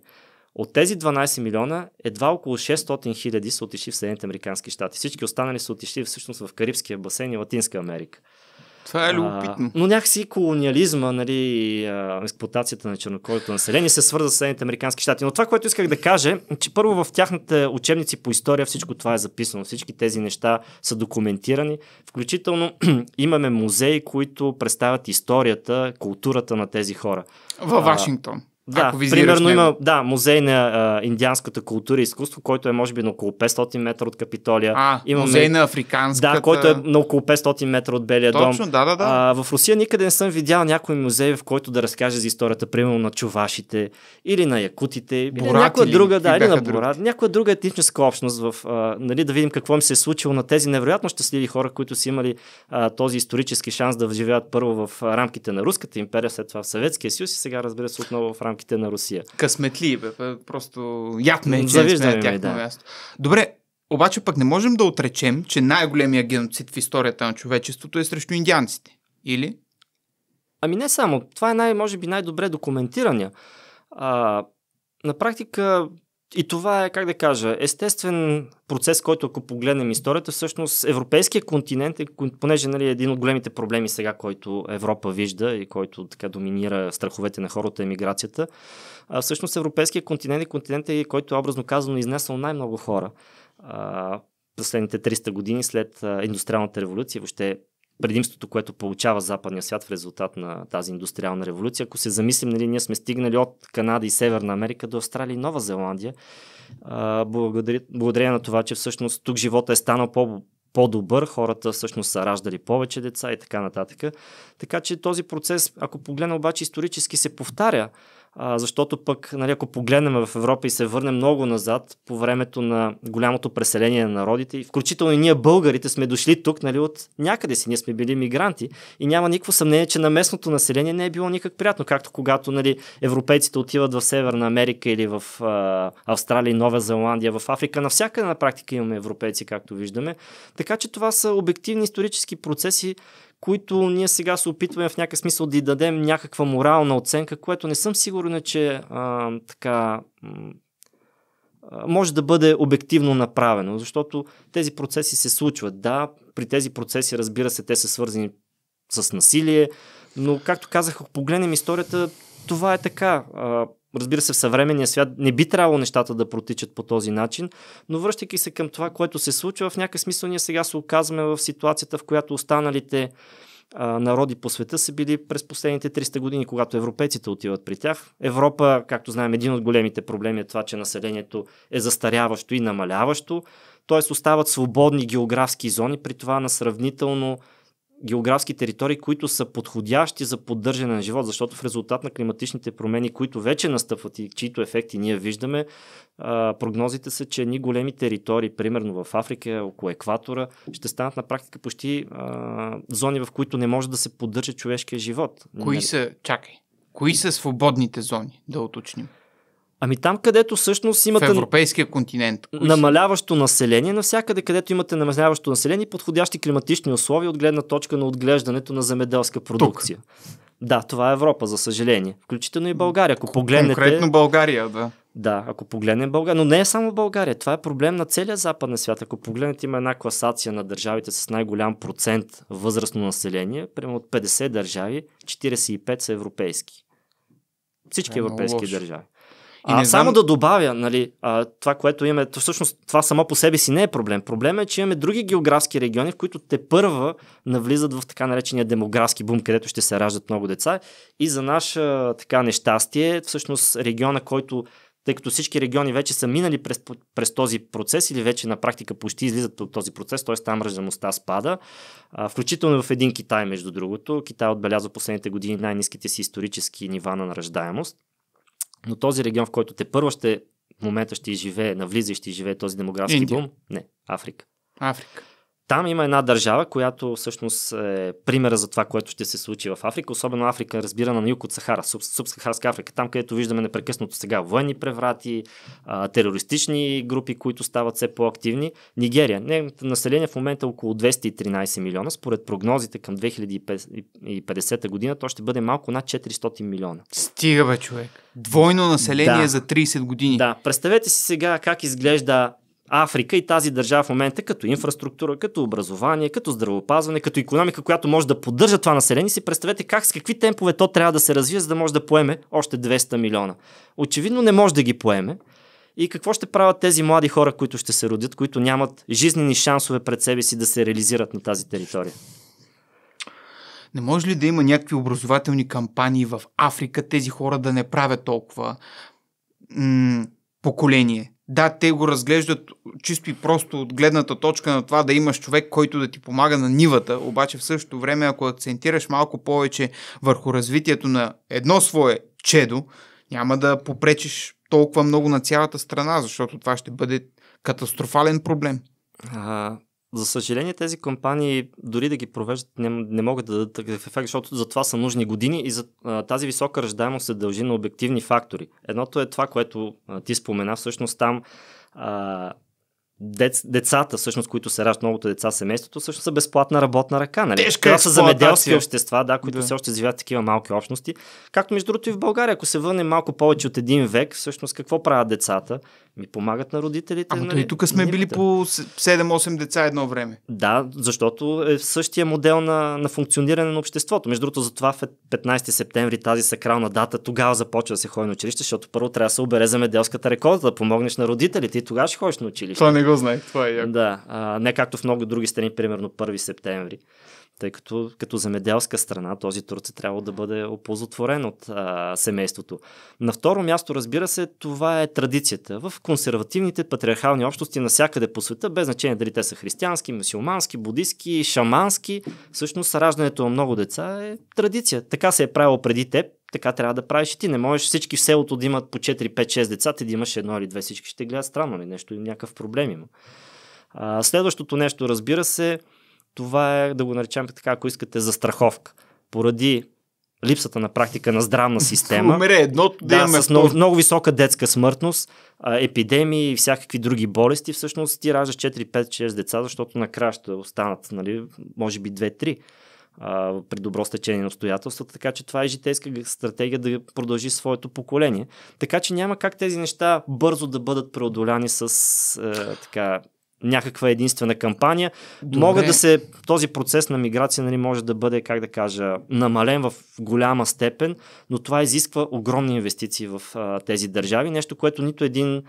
От тези 12 милиона, едва около 600 хиляди са отишли в Съединените Американски щати. Всички останали са отишли всъщност в Карибския басейн и Латинска Америка. Това е любопитно. но някакси колониализма, нали, експлуатацията на чернокожото население се свърза с Съединените американски щати. Но това, което исках да кажа, е, че първо в тяхните учебници по история всичко това е записано. Всички тези неща са документирани. Включително имаме музеи, които представят историята, културата на тези хора. Във Вашингтон. Да, Ако примерно има да, музей на а, индианската култура и изкуство, който е може би на около 500 метра от Капитолия. А, Имаме, музей на африканската... Да, който е на около 500 метра от Белия Точно, дом. Точно, да, да, да. А, в Русия никъде не съм видял някой музей, в който да разкаже за историята, примерно на чувашите или на якутите, или някоя или друга, да, или на Борат, някоя друга етническа общност, в, а, нали, да видим какво им се е случило на тези невероятно щастливи хора, които са имали а, този исторически шанс да живеят първо в рамките на Руската империя, след това в Съветския съюз и сега разбира се отново в рамките рамките на Русия. Късметли, бе, просто ятме, че не сме на тяхно да. място. Добре, обаче пък не можем да отречем, че най-големия геноцид в историята на човечеството е срещу индианците. Или? Ами не само. Това е най- може би най-добре документирания. А, на практика и това е, как да кажа, естествен процес, който ако погледнем историята, всъщност европейския континент, е, понеже нали, е един от големите проблеми сега, който Европа вижда и който така доминира страховете на хората, миграцията, а, всъщност европейския континент е континент, е, който образно казано е изнесъл най-много хора. А, последните 300 години след индустриалната революция, въобще предимството, което получава западния свят в резултат на тази индустриална революция. Ако се замислим, нали, ние сме стигнали от Канада и Северна Америка до Австралия и Нова Зеландия, благодаря, благодаря на това, че всъщност тук живота е станал по- по-добър, хората всъщност са раждали повече деца и така нататък. Така че този процес, ако погледна обаче исторически, се повтаря а, защото пък, нали, ако погледнем в Европа и се върнем много назад по времето на голямото преселение на народите, и включително и ние българите сме дошли тук нали, от някъде си, ние сме били мигранти и няма никакво съмнение, че на местното население не е било никак приятно, както когато нали, европейците отиват в Северна Америка или в а, Австралия, Нова Зеландия, в Африка, навсякъде на практика имаме европейци, както виждаме. Така че това са обективни исторически процеси, които ние сега се опитваме в някакъв смисъл да й дадем някаква морална оценка, което не съм сигурен, че а, така може да бъде обективно направено, защото тези процеси се случват. Да, при тези процеси, разбира се, те са свързани с насилие, но, както казах, ако погледнем историята, това е така. Разбира се, в съвременния свят не би трябвало нещата да протичат по този начин, но връщайки се към това, което се случва, в някакъв смисъл ние сега се оказваме в ситуацията, в която останалите а, народи по света са били през последните 300 години, когато европейците отиват при тях. Европа, както знаем, един от големите проблеми е това, че населението е застаряващо и намаляващо, т.е. остават свободни географски зони, при това на сравнително географски територии, които са подходящи за поддържане на живот, защото в резултат на климатичните промени, които вече настъпват и чието ефекти ние виждаме, прогнозите са, че ни големи територии, примерно в Африка, около екватора, ще станат на практика почти зони, в които не може да се поддържа човешкия живот. Кои са, чакай, кои са свободните зони, да уточним? Ами там, където всъщност имате... В европейския континент. Намаляващо население, навсякъде, където имате намаляващо население, подходящи климатични условия от гледна точка на отглеждането на земеделска продукция. Тук. Да, това е Европа, за съжаление. Включително и България. Ако погледнете... Конкретно България, да. Да, ако погледнем България. Но не е само България. Това е проблем на целия западен свят. Ако погледнете, има една класация на държавите с най-голям процент възрастно население. Примерно от 50 държави, 45 са европейски. Всички е европейски държави. И а, знам... Само да добавя, нали, а, това, което имаме, то, всъщност това само по себе си не е проблем. Проблем е, че имаме други географски региони, в които те първа навлизат в така наречения демографски бум, където ще се раждат много деца. И за наше така нещастие, всъщност региона, който тъй като всички региони вече са минали през, през този процес или вече на практика почти излизат от този процес, т.е. там ръждаемостта спада. А, включително в един Китай, между другото. Китай отбелязва последните години най-низките си исторически нива на ръждаемост. Но този регион, в който те първо ще в момента ще изживее, навлиза и ще изживее този демографски Индия. бум, не, Африка. Африка. Там има една държава, която всъщност е примера за това, което ще се случи в Африка, особено Африка, разбира на юг от Сахара, субсахарска Африка, там където виждаме непрекъснато сега военни преврати, терористични групи, които стават все по-активни. Нигерия, нейното население в момента е около 213 милиона, според прогнозите към 2050 година то ще бъде малко над 400 милиона. Стига бе, човек. Двойно население да. за 30 години. Да, представете си сега как изглежда Африка и тази държава в момента като инфраструктура, като образование, като здравеопазване, като економика, която може да поддържа това население, си представете как, с какви темпове то трябва да се развие, за да може да поеме още 200 милиона. Очевидно не може да ги поеме. И какво ще правят тези млади хора, които ще се родят, които нямат жизнени шансове пред себе си да се реализират на тази територия? Не може ли да има някакви образователни кампании в Африка, тези хора да не правят толкова м- поколение? да, те го разглеждат чисто и просто от гледната точка на това да имаш човек, който да ти помага на нивата, обаче в същото време, ако акцентираш малко повече върху развитието на едно свое чедо, няма да попречиш толкова много на цялата страна, защото това ще бъде катастрофален проблем. А, за съжаление, тези кампании, дори да ги провеждат, не, не могат да дадат такъв ефект, защото за това са нужни години и за а, тази висока ръждаемост се дължи на обективни фактори. Едното е това, което а, ти спомена, всъщност там а, дец, децата, всъщност, които се раждат многото деца семейството, всъщност са безплатна работна ръка. Нали? Тежка Това са замеделски общества, да, които да. все още живеят такива малки общности. Както между другото и в България, ако се върне малко повече от един век, всъщност какво правят децата? Ми помагат на родителите. Ама нали? и тук сме били по 7-8 деца едно време. Да, защото е същия модел на, на функциониране на обществото. Между другото, затова в 15 септември тази сакрална дата, тогава започва да се ходи на училище, защото първо трябва да се обере меделската рекорда, да помогнеш на родителите и тогава ще ходиш на училище. Това не не го знаех, това е яко. Да, а, не както в много други страни, примерно 1 септември тъй като като земеделска страна този труд се трябва да бъде оползотворен от а, семейството. На второ място, разбира се, това е традицията. В консервативните патриархални общности навсякъде по света, без значение дали те са християнски, мусулмански, будистки, шамански, всъщност раждането на много деца е традиция. Така се е правило преди теб, така трябва да правиш и ти. Не можеш всички в селото да имат по 4, 5, 6 деца, ти да имаш едно или две, всички ще гледат странно ли, нали? нещо, някакъв проблем има. А, следващото нещо, разбира се, това е, да го наречем така, ако искате, застраховка. Поради липсата на практика на здравна система. Умере едното да, да с много, много висока детска смъртност, епидемии и всякакви други болести. Всъщност ти раждаш 4-5-6 деца, защото накрая ще останат, нали, може би 2-3 а, при добро стечение на обстоятелствата, така че това е житейска стратегия да продължи своето поколение. Така че няма как тези неща бързо да бъдат преодоляни с е, така, някаква единствена кампания. Добре. Мога да се, този процес на миграция нали, може да бъде, как да кажа, намален в голяма степен, но това изисква огромни инвестиции в а, тези държави, нещо, което нито един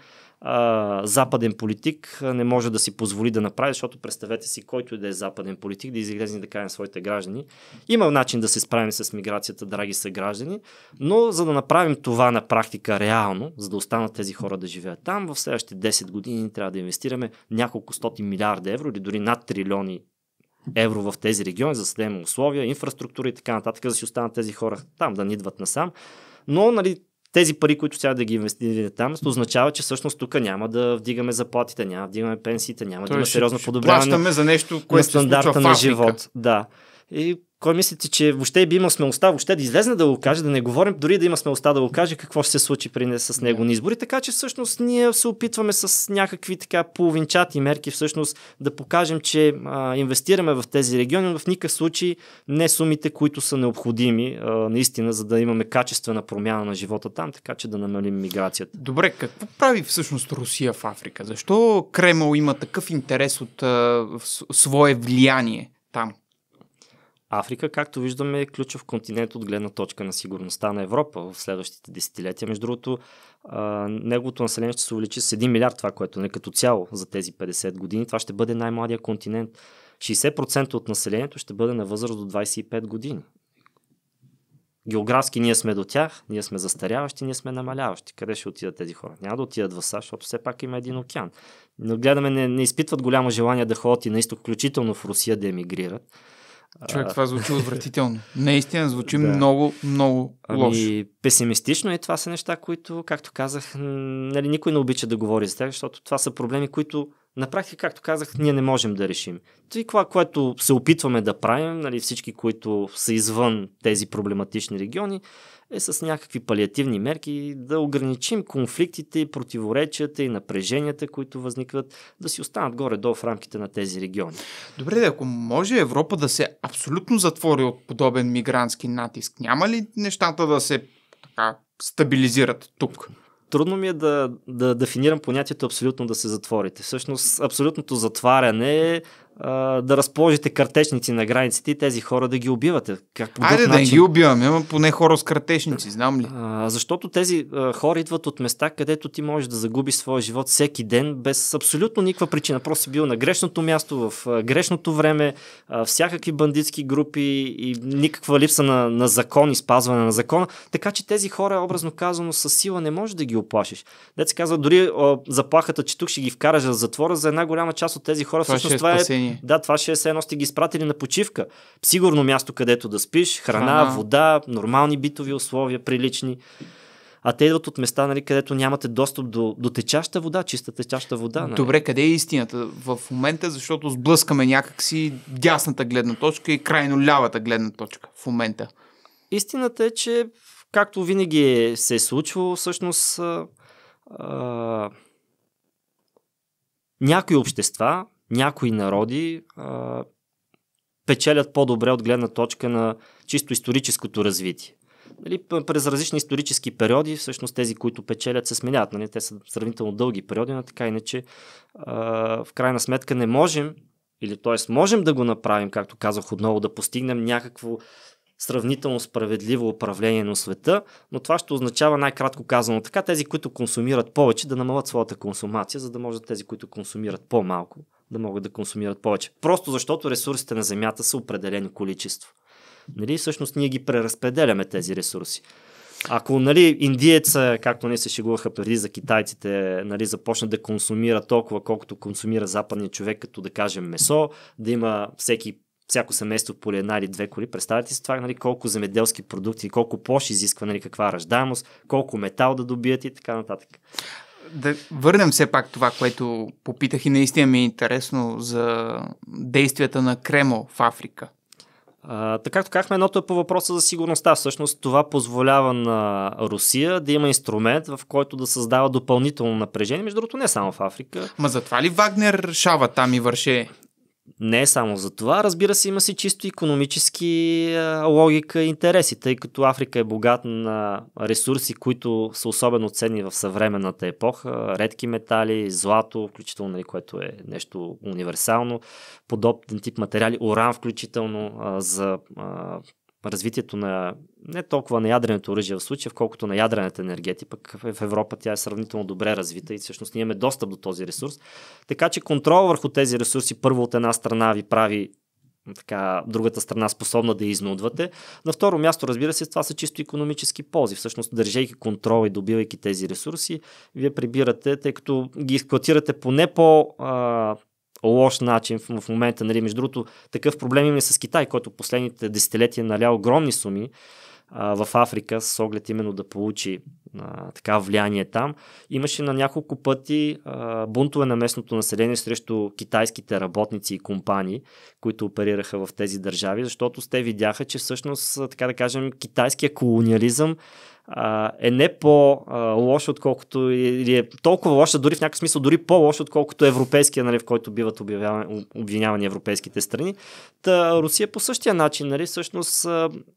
а, западен политик не може да си позволи да направи, защото представете си, който и да е западен политик, да излезе да каже на своите граждани. Има начин да се справим с миграцията, драги са граждани, но за да направим това на практика реално, за да останат тези хора да живеят там, в следващите 10 години трябва да инвестираме няколко стоти милиарда евро или дори над трилиони евро в тези региони, за да условия, инфраструктура и така нататък, за да си останат тези хора там, да нидват идват насам. Но нали, тези пари, които трябва да ги инвестираме там, означава, че всъщност тук няма да вдигаме заплатите, няма да вдигаме пенсиите, няма То да има сериозно подобряване. Плащаме за нещо, което е стандарта на живот. Да. И кой мислите, че въобще би имал смелостта въобще да излезе да го каже, да не говорим дори да има смелостта да го каже какво ще се случи при не с него yeah. на избори. Така че всъщност ние се опитваме с някакви така половинчати мерки всъщност да покажем, че а, инвестираме в тези региони, но в никакъв случай не сумите, които са необходими а, наистина, за да имаме качествена промяна на живота там, така че да намалим миграцията. Добре, какво прави всъщност Русия в Африка? Защо Кремъл има такъв интерес от а, свое влияние там? Африка, както виждаме, е ключов континент от гледна точка на сигурността на Европа в следващите десетилетия. Между другото, неговото население ще се увеличи с 1 милиард, това което не нали, като цяло за тези 50 години. Това ще бъде най-младия континент. 60% от населението ще бъде на възраст до 25 години. Географски ние сме до тях, ние сме застаряващи, ние сме намаляващи. Къде ще отидат тези хора? Няма да отидат в САЩ, защото все пак има един океан. Но гледаме, не, не изпитват голямо желание да ходят и на изток, включително в Русия да емигрират. Човек, това звучи отвратително. Наистина звучи да. много, много ами, лошо. Ами, песимистично и е, това са неща, които, както казах, нали, никой не обича да говори за тях, защото това са проблеми, които на практика, както казах, ние не можем да решим. Той това, което се опитваме да правим, нали, всички, които са извън тези проблематични региони, е с някакви палиативни мерки да ограничим конфликтите и противоречията и напреженията, които възникват, да си останат горе-долу в рамките на тези региони. Добре, да, ако може Европа да се абсолютно затвори от подобен мигрантски натиск, няма ли нещата да се така, стабилизират тук? трудно ми е да, да дефинирам понятието абсолютно да се затворите. Всъщност, абсолютното затваряне е да разположите картечници на границите и тези хора да ги убивате. Как Айде да ги убиваме, има поне хора с картечници, знам ли? А, защото тези а, хора идват от места, където ти можеш да загубиш своя живот всеки ден без абсолютно никаква причина. Просто си бил на грешното място, в а, грешното време, а, всякакви бандитски групи и никаква липса на, на закон и спазване на закона. Така че тези хора, образно казано, с сила не можеш да ги оплашиш. Деца казва, дори а, заплахата, че тук ще ги вкараш в затвора, за една голяма част от тези хора, това е всъщност е това е разстояние. Да, това ще е едно сте ги изпратили на почивка. Сигурно място, където да спиш, храна, храна. вода, нормални битови условия, прилични. А те идват от места, нали, където нямате достъп до, до течаща вода, чиста течаща вода. Нали? Добре, къде е истината в момента, защото сблъскаме някакси дясната гледна точка и крайно лявата гледна точка в момента? Истината е, че както винаги е, се е случвало, всъщност а, а, някои общества някои народи а, печелят по-добре от гледна точка на чисто историческото развитие. Нали, през различни исторически периоди, всъщност тези, които печелят, се сменят. Нали, те са сравнително дълги периоди, но така иначе а, в крайна сметка не можем, или т.е. можем да го направим, както казах отново, да постигнем някакво сравнително справедливо управление на света, но това ще означава най-кратко казано така, тези, които консумират повече, да намалят своята консумация, за да може тези, които консумират по-малко, да могат да консумират повече. Просто защото ресурсите на Земята са определени количество. Нали? Всъщност ние ги преразпределяме тези ресурси. Ако нали, индиеца, както не се шегуваха преди за китайците, нали, започне да консумира толкова, колкото консумира западния човек, като да кажем месо, да има всеки всяко семейство по една или две коли. Представете си това, нали, колко земеделски продукти, колко площ изисква, нали, каква раждаемост, колко метал да добият и така нататък да върнем все пак това, което попитах и наистина ми е интересно за действията на Кремо в Африка. А, така както казахме, едното е по въпроса за сигурността. Всъщност това позволява на Русия да има инструмент, в който да създава допълнително напрежение, между другото не само в Африка. Ма затова ли Вагнер шава там и върше не е само за това. Разбира се, има си чисто економически е, логика и интереси, тъй като Африка е богата на ресурси, които са особено ценни в съвременната епоха. Редки метали, злато, включително, нали, което е нещо универсално, подобен тип материали, уран включително за развитието на не толкова на ядреното оръжие в случая, колкото на ядрената енергетика. Пък е в Европа тя е сравнително добре развита и всъщност ние имаме достъп до този ресурс. Така че контрол върху тези ресурси първо от една страна ви прави така, другата страна способна да изнудвате. На второ място, разбира се, това са чисто економически ползи. Всъщност, държейки контрол и добивайки тези ресурси, вие прибирате, тъй като ги експлуатирате по не по лош начин в момента. Нали, между другото, такъв проблем има и с Китай, който последните десетилетия е наля огромни суми а, в Африка с оглед именно да получи а, така влияние там. Имаше на няколко пъти а, бунтове на местното население срещу китайските работници и компании, които оперираха в тези държави, защото те видяха, че всъщност, така да кажем, китайския колониализъм е не по-лош, отколкото или е толкова лоша, дори в някакъв смисъл, дори по-лош, отколкото европейския, нали, в който биват обвинявани европейските страни. Та, Русия по същия начин, нали, всъщност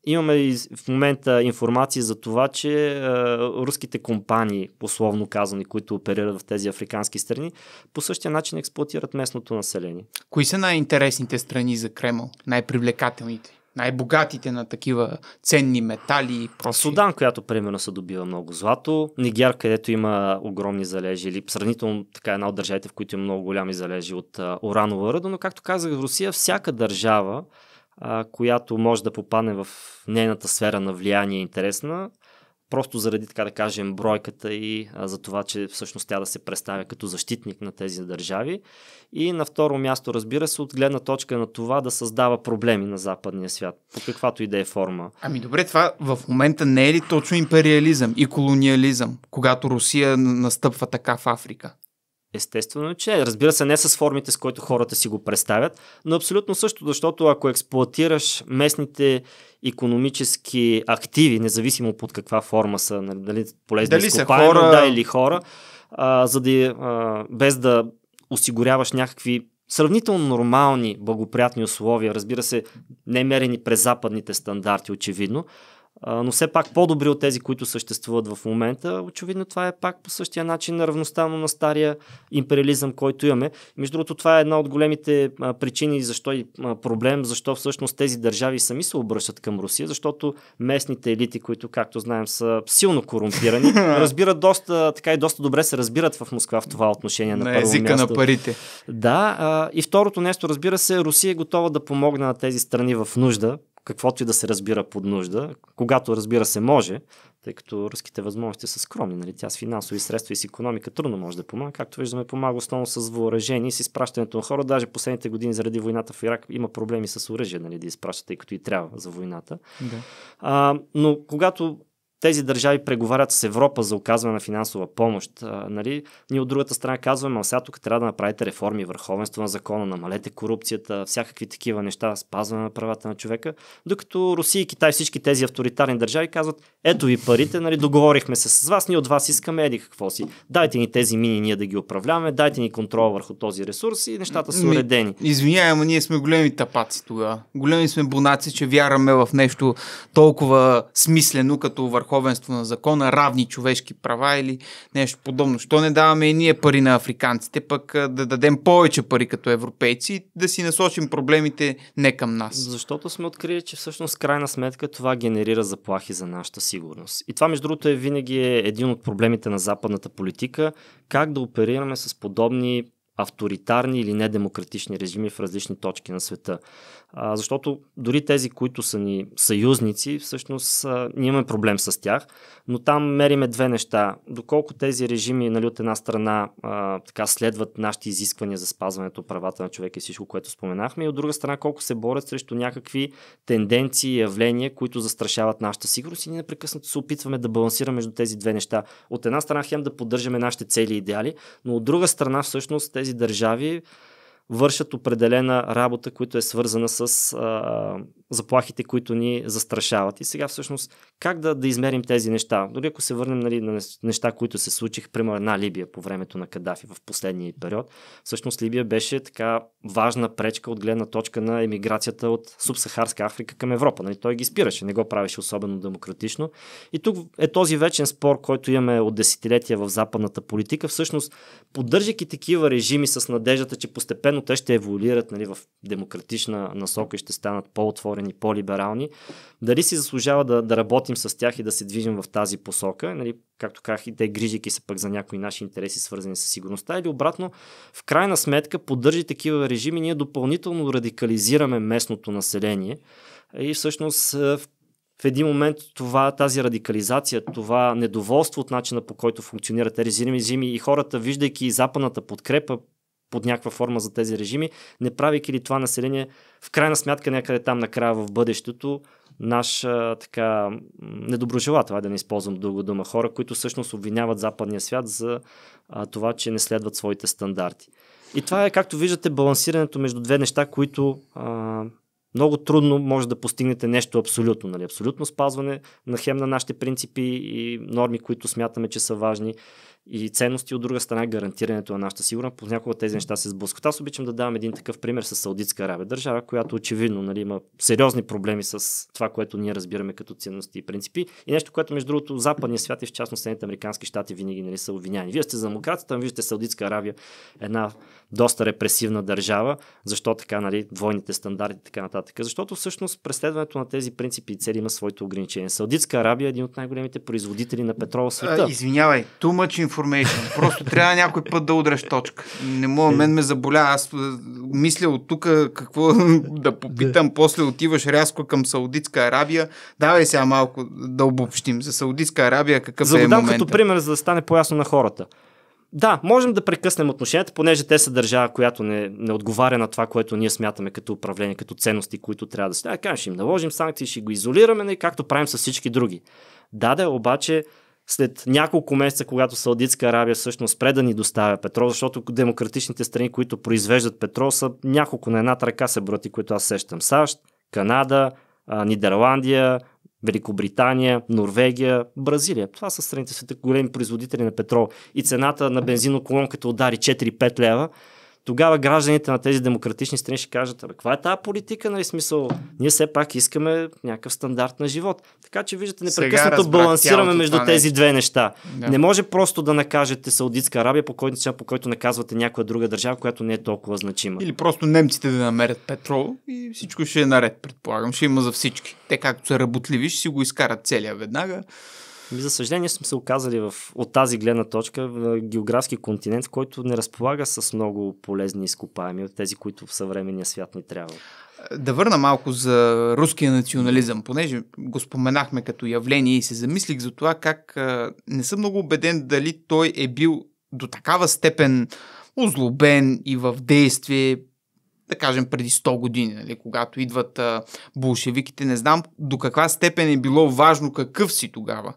имаме в момента информации за това, че руските компании, условно казани, които оперират в тези африкански страни, по същия начин експлуатират местното население. Кои са най-интересните страни за Кремл, най-привлекателните? най-богатите на такива ценни метали. И Судан, която примерно се добива много злато, Нигер, където има огромни залежи, или сравнително така една от държавите, в които има много голями залежи от а, уранова ръда. но както казах, в Русия всяка държава, а, която може да попадне в нейната сфера на влияние е интересна, просто заради, така да кажем, бройката и а, за това, че всъщност тя да се представя като защитник на тези държави. И на второ място, разбира се, от гледна точка на това да създава проблеми на западния свят, по каквато и да е форма. Ами добре, това в момента не е ли точно империализъм и колониализъм, когато Русия настъпва така в Африка? Естествено, че е. разбира се не с формите, с които хората си го представят, но абсолютно също, защото ако експлуатираш местните економически активи, независимо под каква форма са, нали, дали полезни дали са хора... да, или хора, а, за да, а, без да осигуряваш някакви сравнително нормални, благоприятни условия, разбира се, не мерени през западните стандарти, очевидно, но все пак по-добри от тези, които съществуват в момента. Очевидно това е пак по същия начин на равностално на стария империализъм, който имаме. Между другото, това е една от големите причини защо и проблем, защо всъщност тези държави сами се обръщат към Русия, защото местните елити, които, както знаем, са силно корумпирани, разбират доста, така и доста добре се разбират в Москва в това отношение на, на първо езика място. на парите. Да, и второто нещо, разбира се, Русия е готова да помогне на тези страни в нужда, каквото и да се разбира под нужда, когато разбира се може, тъй като руските възможности са скромни. Нали? Тя с финансови средства и с економика трудно може да помага. Както виждаме, помага основно с въоръжение, с изпращането на хора. Даже последните години заради войната в Ирак има проблеми с оръжие нали, да изпращат, тъй като и трябва за войната. Да. А, но когато тези държави преговарят с Европа за оказване на финансова помощ. А, нали? Ние от другата страна казваме, а сега тук трябва да направите реформи, върховенство на закона, намалете корупцията, всякакви такива неща, спазване на правата на човека. Докато Русия и Китай, всички тези авторитарни държави казват, ето ви парите, нали, договорихме се с вас, ние от вас искаме еди какво си. Дайте ни тези мини, ние да ги управляваме, дайте ни контрол върху този ресурс и нещата са ами, уредени. Извинявай, ние сме големи тапаци тогава. Големи сме бонаци, че вярваме в нещо толкова смислено, като върху върховенство на закона, равни човешки права или нещо подобно. Що не даваме и ние пари на африканците, пък да дадем повече пари като европейци и да си насочим проблемите не към нас? Защото сме открили, че всъщност крайна сметка това генерира заплахи за нашата сигурност. И това, между другото, е винаги е един от проблемите на западната политика, как да оперираме с подобни авторитарни или недемократични режими в различни точки на света. А, защото дори тези, които са ни съюзници, всъщност а, ние имаме проблем с тях, но там мериме две неща. Доколко тези режими нали, от една страна а, така следват нашите изисквания за спазването правата на човека и всичко, което споменахме, и от друга страна колко се борят срещу някакви тенденции и явления, които застрашават нашата сигурност и ние непрекъснато се опитваме да балансираме между тези две неща. От една страна хем да поддържаме нашите цели и идеали, но от друга страна всъщност тези държави вършат определена работа, която е свързана с а, заплахите, които ни застрашават. И сега всъщност как да, да измерим тези неща? Дори ако се върнем нали, на неща, които се случиха, примерно на Либия по времето на Кадафи в последния период, всъщност Либия беше така важна пречка от гледна точка на емиграцията от Субсахарска Африка към Европа. Нали? Той ги спираше, не го правеше особено демократично. И тук е този вечен спор, който имаме от десетилетия в западната политика. Всъщност, поддържайки такива режими с надеждата, че постепенно те ще еволюират нали, в демократична насока и ще станат по-отворени по-отворени, по-либерални, дали си заслужава да, да работим с тях и да се движим в тази посока, нали, както казах и те грижики се пък за някои наши интереси, свързани с сигурността, или обратно, в крайна сметка, поддържи такива режими, ние допълнително радикализираме местното население и всъщност е, в в един момент това, тази радикализация, това недоволство от начина по който функционират тези режими и хората, виждайки западната подкрепа, под някаква форма за тези режими, не правейки ли това население в крайна сметка някъде там накрая в бъдещето наш а, така недоброжелател, да не използвам друга дума, хора, които всъщност обвиняват западния свят за а, това, че не следват своите стандарти. И това е, както виждате, балансирането между две неща, които а, много трудно може да постигнете нещо абсолютно. Нали? Абсолютно спазване на хем на нашите принципи и норми, които смятаме, че са важни и ценности, от друга страна гарантирането на нашата сигурност. Понякога тези неща се сблъскват. Аз обичам да давам един такъв пример с Саудитска Арабия, държава, която очевидно нали, има сериозни проблеми с това, което ние разбираме като ценности и принципи. И нещо, което между другото западния свят и в частност Съединените американски щати винаги нали, са обвиняни. Вие сте за демокрацията, виждате Саудитска Аравия, една доста репресивна държава. Защо така, нали, двойните стандарти и така нататък? Защото всъщност преследването на тези принципи и цели има своите ограничения. Саудитска Арабия е един от най-големите производители на петрол в света. А, извинявай, too much information. Просто трябва някой път да удреш точка. Не мога, мен ме заболя. Аз мисля от тук какво да попитам. После отиваш рязко към Саудитска Арабия. Давай сега малко да обобщим за Саудитска Арабия какъв за е момент. като пример, за да стане по-ясно на хората да, можем да прекъснем отношенията, понеже те са държава, която не, не отговаря на това, което ние смятаме като управление, като ценности, които трябва да се. А, ще им наложим санкции, ще го изолираме, не, нали, както правим с всички други. Да, да, обаче след няколко месеца, когато Саудитска Арабия всъщност спре да ни доставя петрол, защото демократичните страни, които произвеждат петрол, са няколко на едната ръка се брати, които аз сещам. САЩ, Канада, Нидерландия, Великобритания, Норвегия, Бразилия. Това са страните, са големи производители на петрол. И цената на бензиноколонката удари 4-5 лева тогава гражданите на тези демократични страни ще кажат, каква е тази политика, нали смисъл, ние все пак искаме някакъв стандарт на живот. Така че виждате, непрекъснато балансираме между тези две неща. Да. Не може просто да накажете Саудитска Арабия, по който, по който наказвате някоя друга държава, която не е толкова значима. Или просто немците да намерят петрол и всичко ще е наред, предполагам. Ще има за всички. Те както са работливи, ще си го изкарат целия веднага. За съжаление сме се оказали в, от тази гледна точка в географски континент, който не разполага с много полезни изкопаеми от тези, които в съвременния свят ни трябва. Да върна малко за руския национализъм, понеже го споменахме като явление и се замислих за това как не съм много убеден дали той е бил до такава степен озлобен и в действие да кажем преди 100 години, нали, когато идват а, болшевиките. Не знам до каква степен е било важно какъв си тогава.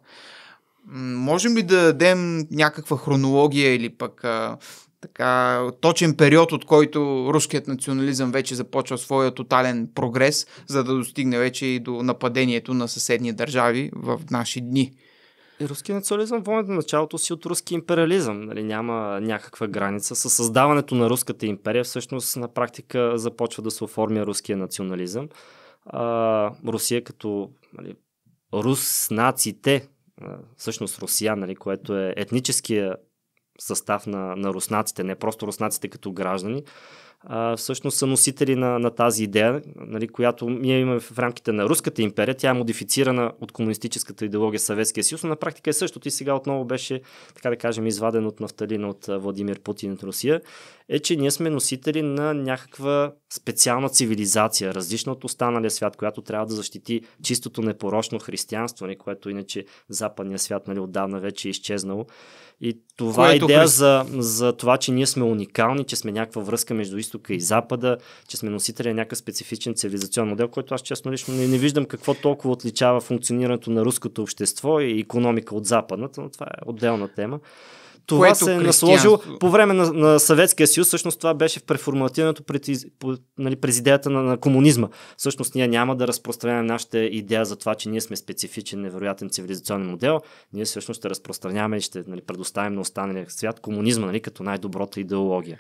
Можем ли да дадем някаква хронология или пък а, така, точен период, от който руският национализъм вече започва своя тотален прогрес, за да достигне вече и до нападението на съседни държави в наши дни? И руски национализъм на началото си от руски империализъм. Нали, няма някаква граница. Със създаването на руската империя всъщност на практика започва да се оформя руския национализъм. А, Русия като нали, руснаците, всъщност Русия, нали, което е етническия състав на, на руснаците, не просто руснаците като граждани, а, всъщност са носители на, на тази идея, нали, която ние имаме в рамките на Руската империя. Тя е модифицирана от комунистическата идеология Съветския съюз, но на практика е същото и сега отново беше, така да кажем, изваден от нафталина от Владимир Путин от Русия, е, че ние сме носители на някаква специална цивилизация, различна от останалия свят, която трябва да защити чистото непорочно християнство, нали, което иначе западния свят нали, отдавна вече е изчезнало. И това Което е идея за, за това, че ние сме уникални, че сме някаква връзка между изтока и запада, че сме носители на някакъв специфичен цивилизационен модел, който аз честно лично не, не виждам какво толкова отличава функционирането на руското общество и економика от западната, но това е отделна тема това Което се е насложило по време на, на Съветския съюз. Всъщност това беше в преформатирането пред, нали, през идеята на, на комунизма. Всъщност ние няма да разпространяваме нашата идея за това, че ние сме специфичен, невероятен цивилизационен модел. Ние всъщност ще разпространяваме и ще нали, предоставим на останалия свят комунизма нали, като най-добрата идеология.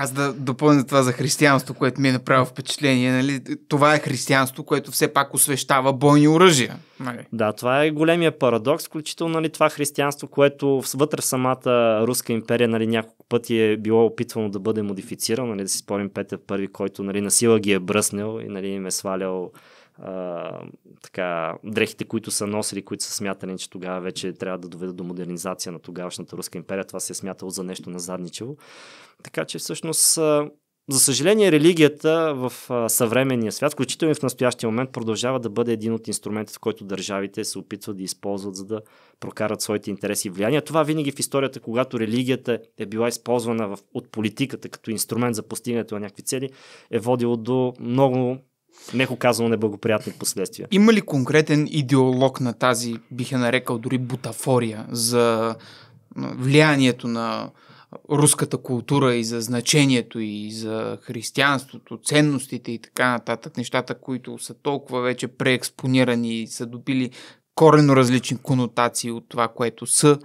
Аз да допълня това за християнство, което ми е направило впечатление. Нали? Това е християнство, което все пак освещава бойни оръжия. Нали? Да, това е големия парадокс, включително нали, това християнство, което вътре в самата Руска империя нали, няколко пъти е било опитвано да бъде модифицирано. Нали, да си спомним Петър Първи, който нали, насила ги е бръснел и нали, им е свалял а, така, дрехите, които са носили, които са смятани, че тогава вече трябва да доведат до модернизация на тогавашната Руска империя. Това се е смятало за нещо назадничево. Така че всъщност за съжаление, религията в съвременния свят, включително и в настоящия момент, продължава да бъде един от инструментите, който държавите се опитват да използват, за да прокарат своите интереси и влияния. Това винаги в историята, когато религията е била използвана в, от политиката като инструмент за постигането на някакви цели, е водило до много меко казано неблагоприятни последствия. Има ли конкретен идеолог на тази, бих я нарекал дори бутафория, за влиянието на руската култура и за значението и за християнството, ценностите и така нататък, нещата, които са толкова вече преекспонирани и са добили корено различни конотации от това, което са.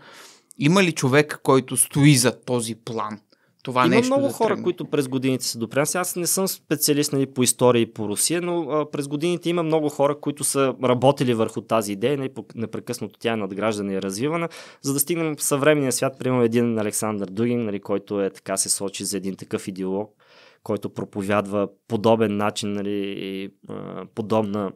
Има ли човек, който стои за този план? това Има нещо много да хора, тръгне. които през годините се допринасят. Аз не съм специалист нали, по история и по Русия, но а, през годините има много хора, които са работили върху тази идея, нали, непрекъснато тя е надграждана и развивана, за да стигнем в съвременния свят. Примерно един Александър Дугин, нали, който е така се сочи за един такъв идеолог който проповядва подобен начин нали, и подобна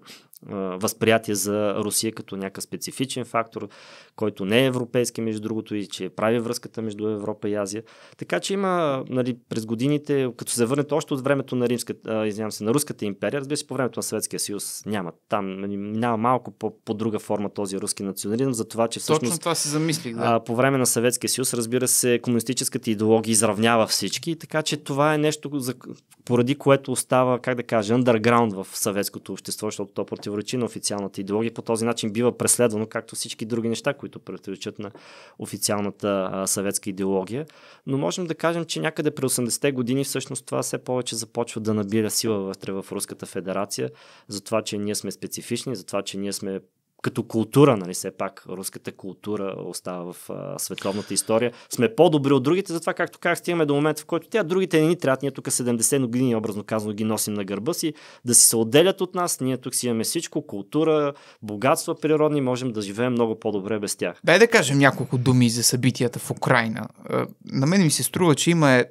възприятие за Русия като някакъв специфичен фактор, който не е европейски, между другото, и че прави връзката между Европа и Азия. Така че има нали, през годините, като се върнете още от времето на, римската, се, на Руската империя, разбира се, по времето на Съветския съюз няма. Там нали, няма малко по, по друга форма този руски национализъм, за това, че всъщност. Точно това се замислих. Да. А, по време на Съветския съюз, разбира се, комунистическата идеология изравнява всички, така че това е нещо, за поради което остава, как да кажа, underground в съветското общество, защото то противоречи на официалната идеология. По този начин бива преследвано, както всички други неща, които противоречат на официалната а, съветска идеология. Но можем да кажем, че някъде през 80-те години всъщност това все повече започва да набира сила вътре в Руската федерация, за това, че ние сме специфични, за това, че ние сме като култура, нали, все пак руската култура остава в а, световната история. Сме по-добри от другите, затова, както казах, стигаме до момента, в който тя другите не ни трябва, Ние тук 70 години, образно казано, ги носим на гърба си, да си се отделят от нас. Ние тук си имаме всичко, култура, богатства природни, можем да живеем много по-добре без тях. Дай да кажем няколко думи за събитията в Украина. Е, на мен ми се струва, че има е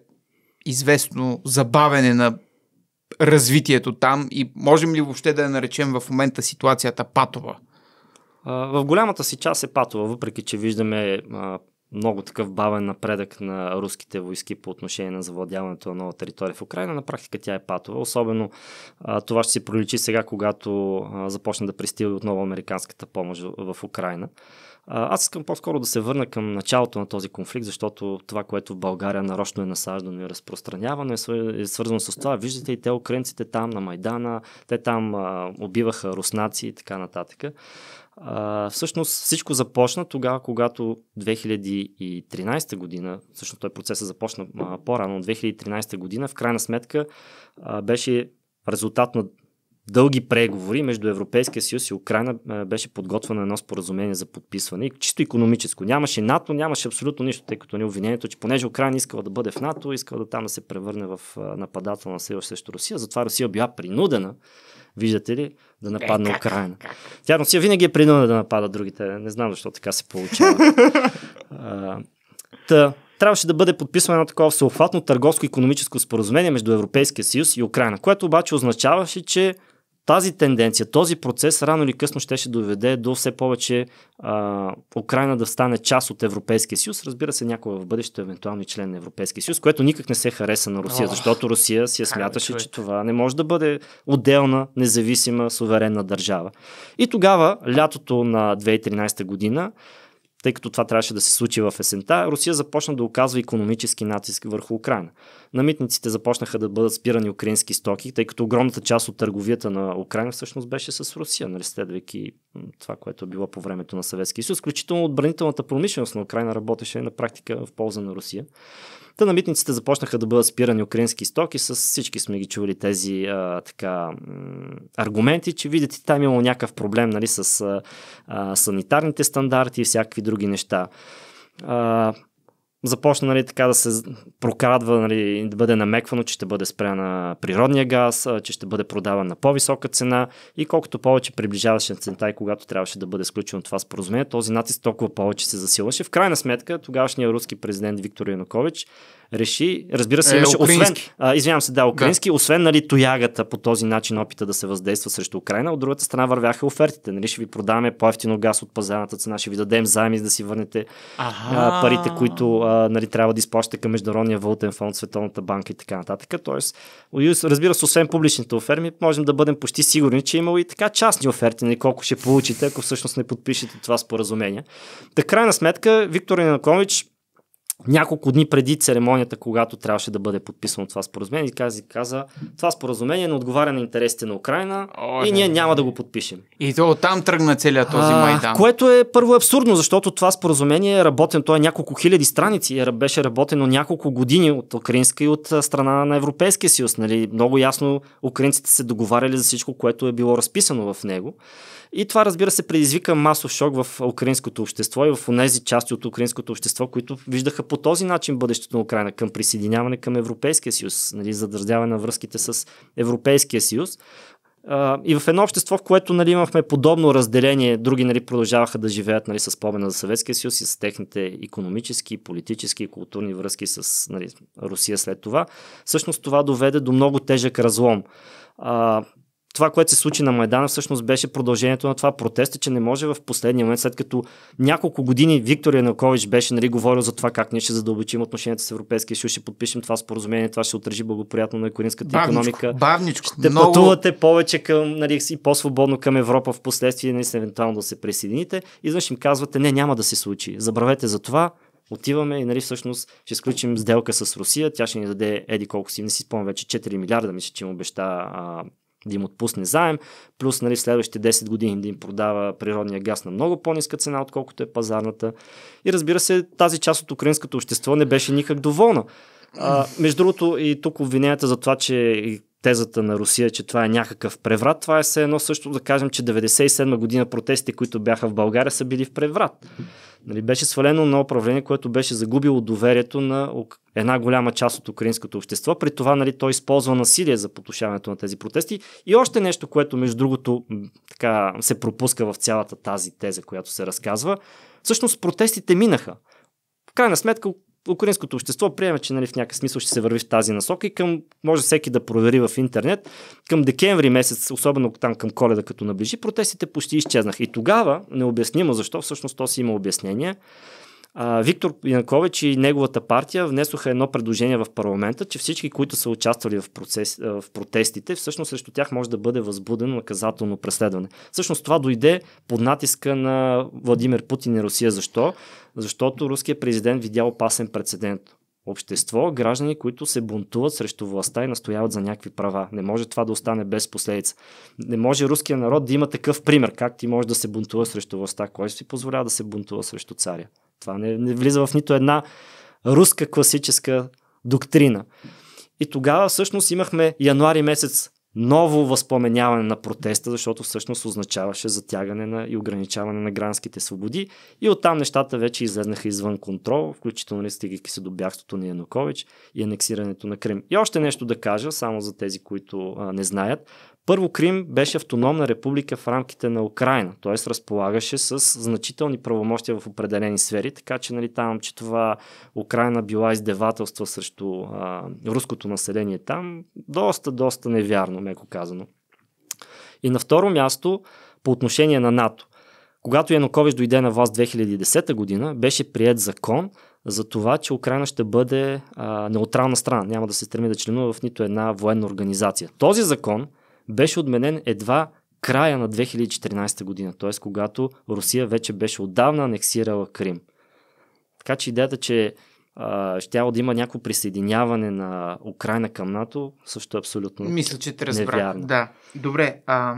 известно забавене на развитието там и можем ли въобще да я наречем в момента ситуацията патова? в голямата си част е патова, въпреки че виждаме много такъв бавен напредък на руските войски по отношение на завладяването на нова територия в Украина. На практика тя е патова. Особено това ще се проличи сега, когато започне да пристига отново американската помощ в Украина. аз искам по-скоро да се върна към началото на този конфликт, защото това, което в България нарочно е насаждано и разпространявано, е, е свързано с това. Виждате и те, украинците там на Майдана, те там а, убиваха руснаци и така нататък. А, всъщност всичко започна тогава, когато 2013 година, всъщност той процесът започна а, по-рано, 2013 година, в крайна сметка а, беше резултат на дълги преговори между Европейския съюз и Украина беше подготвено едно споразумение за подписване. И чисто економическо. Нямаше НАТО, нямаше абсолютно нищо, тъй като не обвинението, че понеже Украина искала да бъде в НАТО, искала да там да се превърне в нападател на съюз срещу Русия, затова Русия била принудена виждате ли, да е, нападне Украина. Тя Русия винаги е принудена да напада другите. Не знам защо така се получава. а, та, трябваше да бъде подписано едно такова всеобхватно търговско-економическо споразумение между Европейския съюз и Украина, което обаче означаваше, че тази тенденция, този процес рано или късно ще ще доведе до все повече а, Украина да стане част от Европейския съюз. Разбира се, някога в бъдеще евентуално и член на Европейския съюз, което никак не се хареса на Русия, О, защото Русия си я смяташе, че това не може да бъде отделна, независима, суверенна държава. И тогава, лятото на 2013 година, тъй като това трябваше да се случи в есента, Русия започна да оказва економически натиск върху Украина. На митниците започнаха да бъдат спирани украински стоки, тъй като огромната част от търговията на Украина всъщност беше с Русия, нали, следвайки това, което е било по времето на Съветския съюз. Включително отбранителната промишленост на Украина работеше на практика в полза на Русия. Та на митниците започнаха да бъдат спирани украински стоки, с всички сме ги чували тези а, така, аргументи, че видите там имало някакъв проблем нали, с а, санитарните стандарти и всякакви други неща. А, започна нали, така да се прокрадва, нали, да бъде намеквано, че ще бъде спряна природния газ, че ще бъде продаван на по-висока цена и колкото повече приближаваше на цента и когато трябваше да бъде сключено това споразумение, този натиск толкова повече се засилваше. В крайна сметка, тогавашният руски президент Виктор Янукович реши, разбира се, е, имаше, освен, а, извинявам се, да, украински, да. освен нали, тоягата по този начин опита да се въздейства срещу Украина, от другата страна вървяха офертите. Нали, ще ви продаваме по-ефтино газ от пазарната цена, ще ви дадем заеми, за да си върнете а, парите, които а, нали, трябва да изплащате към Международния валутен фонд, Световната банка и така нататък. Тоест, разбира се, освен публичните оферми, можем да бъдем почти сигурни, че е имало и така частни оферти, нали, колко ще получите, ако всъщност не подпишете това споразумение. Та крайна сметка, Виктор Янакович няколко дни преди церемонията, когато трябваше да бъде подписано това споразумение, каза, каза това споразумение не отговаря на интересите на Украина О, и ние няма да го подпишем. И то оттам тръгна целият този а, майдан. Което е първо абсурдно, защото това споразумение е работено, то е няколко хиляди страници, е, беше работено няколко години от украинска и от страна на Европейския съюз. Нали? Много ясно украинците се договаряли за всичко, което е било разписано в него. И това, разбира се, предизвика масов шок в украинското общество и в тези части от украинското общество, които виждаха по този начин бъдещето на Украина към присъединяване към Европейския съюз, нали, задържаване на връзките с Европейския съюз. и в едно общество, в което нали, имахме подобно разделение, други нали, продължаваха да живеят нали, с спомена за Съветския съюз и с техните економически, политически и културни връзки с нали, Русия след това, всъщност това доведе до много тежък разлом. А, това, което се случи на Майдана, всъщност беше продължението на това протеста, че не може в последния момент, след като няколко години Виктор Янукович беше нали, говорил за това как ние ще задълбочим отношенията с Европейския съюз, ще подпишем това споразумение, това ще отражи благоприятно на украинската економика. Бавничко, ще много... пътувате повече към, нали, и по-свободно към Европа в последствие, нали, евентуално да се присъедините. Изведнъж им казвате, не, няма да се случи. Забравете за това, отиваме и нали, всъщност ще сключим сделка с Русия, тя ще ни даде еди колко си, не си спомням вече 4 милиарда, мисля, че им обеща а, да им отпусне заем, плюс нали, следващите 10 години да им продава природния газ на много по-ниска цена, отколкото е пазарната. И разбира се, тази част от украинското общество не беше никак доволна. А, между другото, и тук обвиненията за това, че тезата на Русия, че това е някакъв преврат, това е все едно също да кажем, че 97 година протести, които бяха в България, са били в преврат. Нали, беше свалено на управление, което беше загубило доверието на една голяма част от украинското общество. При това нали, той използва насилие за потушаването на тези протести. И още нещо, което между другото така, се пропуска в цялата тази теза, която се разказва. Всъщност протестите минаха. В крайна сметка украинското общество приема, че нали, в някакъв смисъл ще се върви в тази насока и към, може всеки да провери в интернет, към декември месец, особено там към коледа като наближи, протестите почти изчезнаха. И тогава, необяснимо защо, всъщност то си има обяснение, а, Виктор Янкович и неговата партия внесоха едно предложение в парламента, че всички, които са участвали в, процес, в протестите, всъщност срещу тях може да бъде възбудено наказателно преследване. Всъщност това дойде под натиска на Владимир Путин и Русия. Защо? Защото руският президент видя опасен прецедент общество, граждани, които се бунтуват срещу властта и настояват за някакви права. Не може това да остане без последица. Не може руският народ да има такъв пример, как ти можеш да се бунтува срещу властта. Кой си позволява да се бунтува срещу царя? Това не, не влиза в нито една руска класическа доктрина. И тогава всъщност имахме януари месец ново възпоменяване на протеста, защото всъщност означаваше затягане на и ограничаване на гранските свободи и оттам нещата вече излезнаха извън контрол, включително стигайки се до бягството на Янукович и анексирането на Крим. И още нещо да кажа, само за тези, които а, не знаят. Първо Крим беше автономна република в рамките на Украина, т.е. разполагаше с значителни правомощия в определени сфери, така че нали, там, че това Украина била издевателство срещу а, руското население там, доста, доста невярно, меко казано. И на второ място, по отношение на НАТО. Когато Янукович дойде на власт 2010 година, беше прият закон за това, че Украина ще бъде а, неутрална страна. Няма да се стреми да членува в нито една военна организация. Този закон – беше отменен едва края на 2014 година, т.е. когато Русия вече беше отдавна анексирала Крим. Така че идеята, че щяло да има някакво присъединяване на Украина към НАТО, също е абсолютно Мисля, че те разбрах. Да. Добре. А...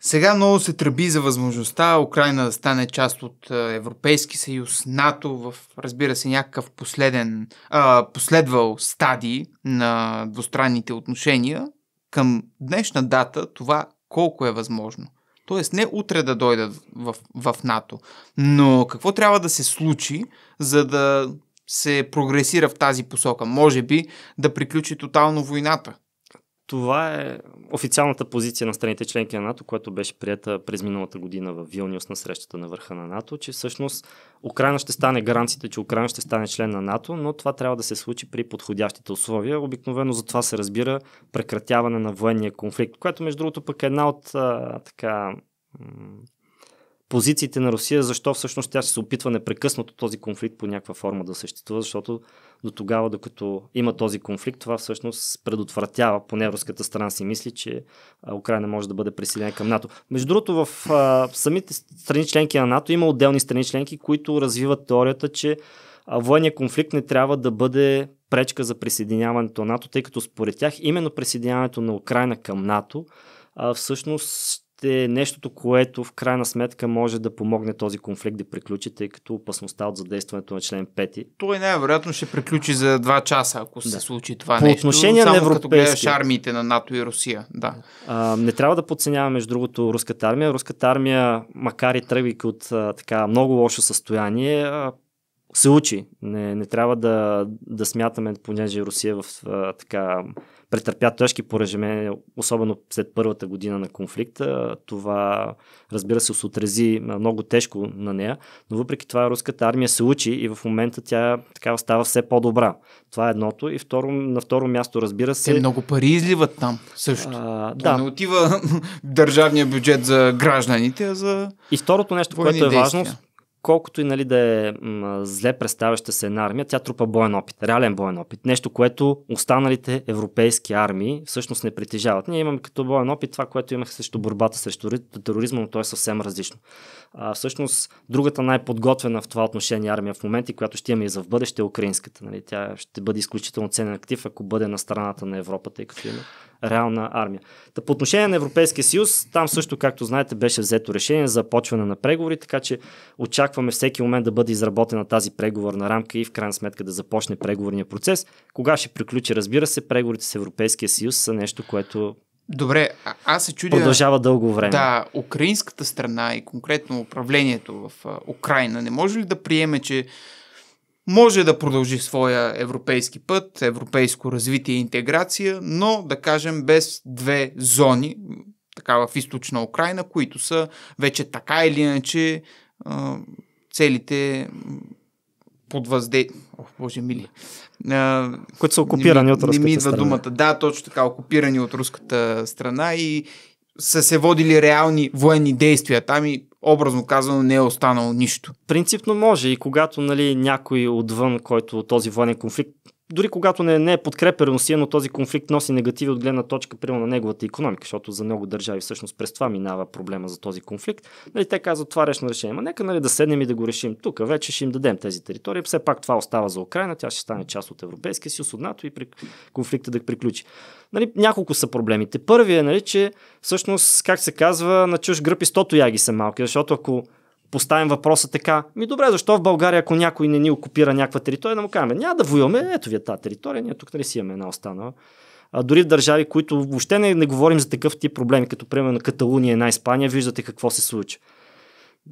Сега много се тръби за възможността Украина да стане част от Европейски съюз, НАТО, в, разбира се, някакъв последен, а, последвал стадий на двустранните отношения към днешна дата това колко е възможно. Тоест не утре да дойдат в, в НАТО, но какво трябва да се случи, за да се прогресира в тази посока? Може би да приключи тотално войната. Това е официалната позиция на страните членки на НАТО, която беше прията през миналата година в Вилниус на срещата на върха на НАТО, че всъщност Украина ще стане гаранцията, че Украина ще стане член на НАТО, но това трябва да се случи при подходящите условия. Обикновено за това се разбира прекратяване на военния конфликт, което между другото пък е една от а, така позициите на Русия, защо всъщност тя ще се опитва непрекъснато този конфликт по някаква форма да съществува, защото до тогава, докато има този конфликт, това всъщност предотвратява, поне руската страна си мисли, че Украина може да бъде присъединена към НАТО. Между другото, в а, самите страни членки на НАТО има отделни страни членки, които развиват теорията, че военният конфликт не трябва да бъде пречка за присъединяването на НАТО, тъй като според тях именно присъединяването на Украина към НАТО а, всъщност е нещото, което в крайна сметка може да помогне този конфликт да приключи, тъй като опасността от задействането на член 5. Той най-вероятно ще приключи за 2 часа, ако да. се случи това По нещо. Отношение само на европейски... като гледаш армиите на НАТО и Русия. Да. А, не трябва да подценяваме, между другото, руската армия. Руската армия, макар и тръгвайки от а, така много лошо състояние, се учи. Не, не трябва да, да смятаме, понеже Русия в, а, така, претърпя тежки поражения, особено след първата година на конфликта. Това, разбира се, се отрази много тежко на нея, но въпреки това руската армия се учи и в момента тя така става все по-добра. Това е едното. И второ, на второ място, разбира се. Те много пари изливат там също. А, да. Не отива държавния бюджет за гражданите, а за. И второто нещо, което е действия. важно, колкото и нали, да е м- зле представяща се една армия, тя трупа боен опит, реален боен опит. Нещо, което останалите европейски армии всъщност не притежават. Ние имаме като боен опит това, което имах срещу борбата срещу тероризма, но то е съвсем различно. А, всъщност, другата най-подготвена в това отношение армия в момента, която ще имаме и за в бъдеще, е украинската. Нали? Тя ще бъде изключително ценен актив, ако бъде на страната на Европа, тъй като има реална армия. Та по отношение на Европейския съюз, там също, както знаете, беше взето решение за почване на преговори, така че очакваме всеки момент да бъде изработена тази преговорна рамка и в крайна сметка да започне преговорния процес. Кога ще приключи, разбира се, преговорите с Европейския съюз са нещо, което Добре, а- аз се чудя... Продължава дълго време. Да, украинската страна и конкретно управлението в а, Украина не може ли да приеме, че може да продължи своя европейски път, европейско развитие и интеграция, но да кажем без две зони, така в източна Украина, които са вече така или иначе целите под въздействие. О, Боже мили. Които са окупирани от руската страна. Не ми идва думата. Да, точно така, окупирани от руската страна и, са се водили реални военни действия. Там и образно казано не е останало нищо. Принципно може и когато нали, някой отвън, който този военен конфликт дори когато не, не е подкрепя Русия, но този конфликт носи негативи от гледна точка примерно на неговата економика, защото за много държави всъщност през това минава проблема за този конфликт. Нали, те казват това е решено решение. Ма нека нали, да седнем и да го решим тук. Вече ще им дадем тези територии. Все пак това остава за Украина, тя ще стане част от Европейския съюз, от НАТО и при конфликта да приключи. Нали, няколко са проблемите. Първият е, нали, че всъщност, как се казва, на чуж гръб и стото яги са малки, защото ако поставим въпроса така, ми добре, защо в България, ако някой не ни окупира някаква територия, да му кажем, няма да воюваме, ето ви е тази територия, ние тук нали си имаме една останала. А, дори в държави, които въобще не, не говорим за такъв тип проблеми, като примерно Каталуния и на Испания, виждате какво се случва.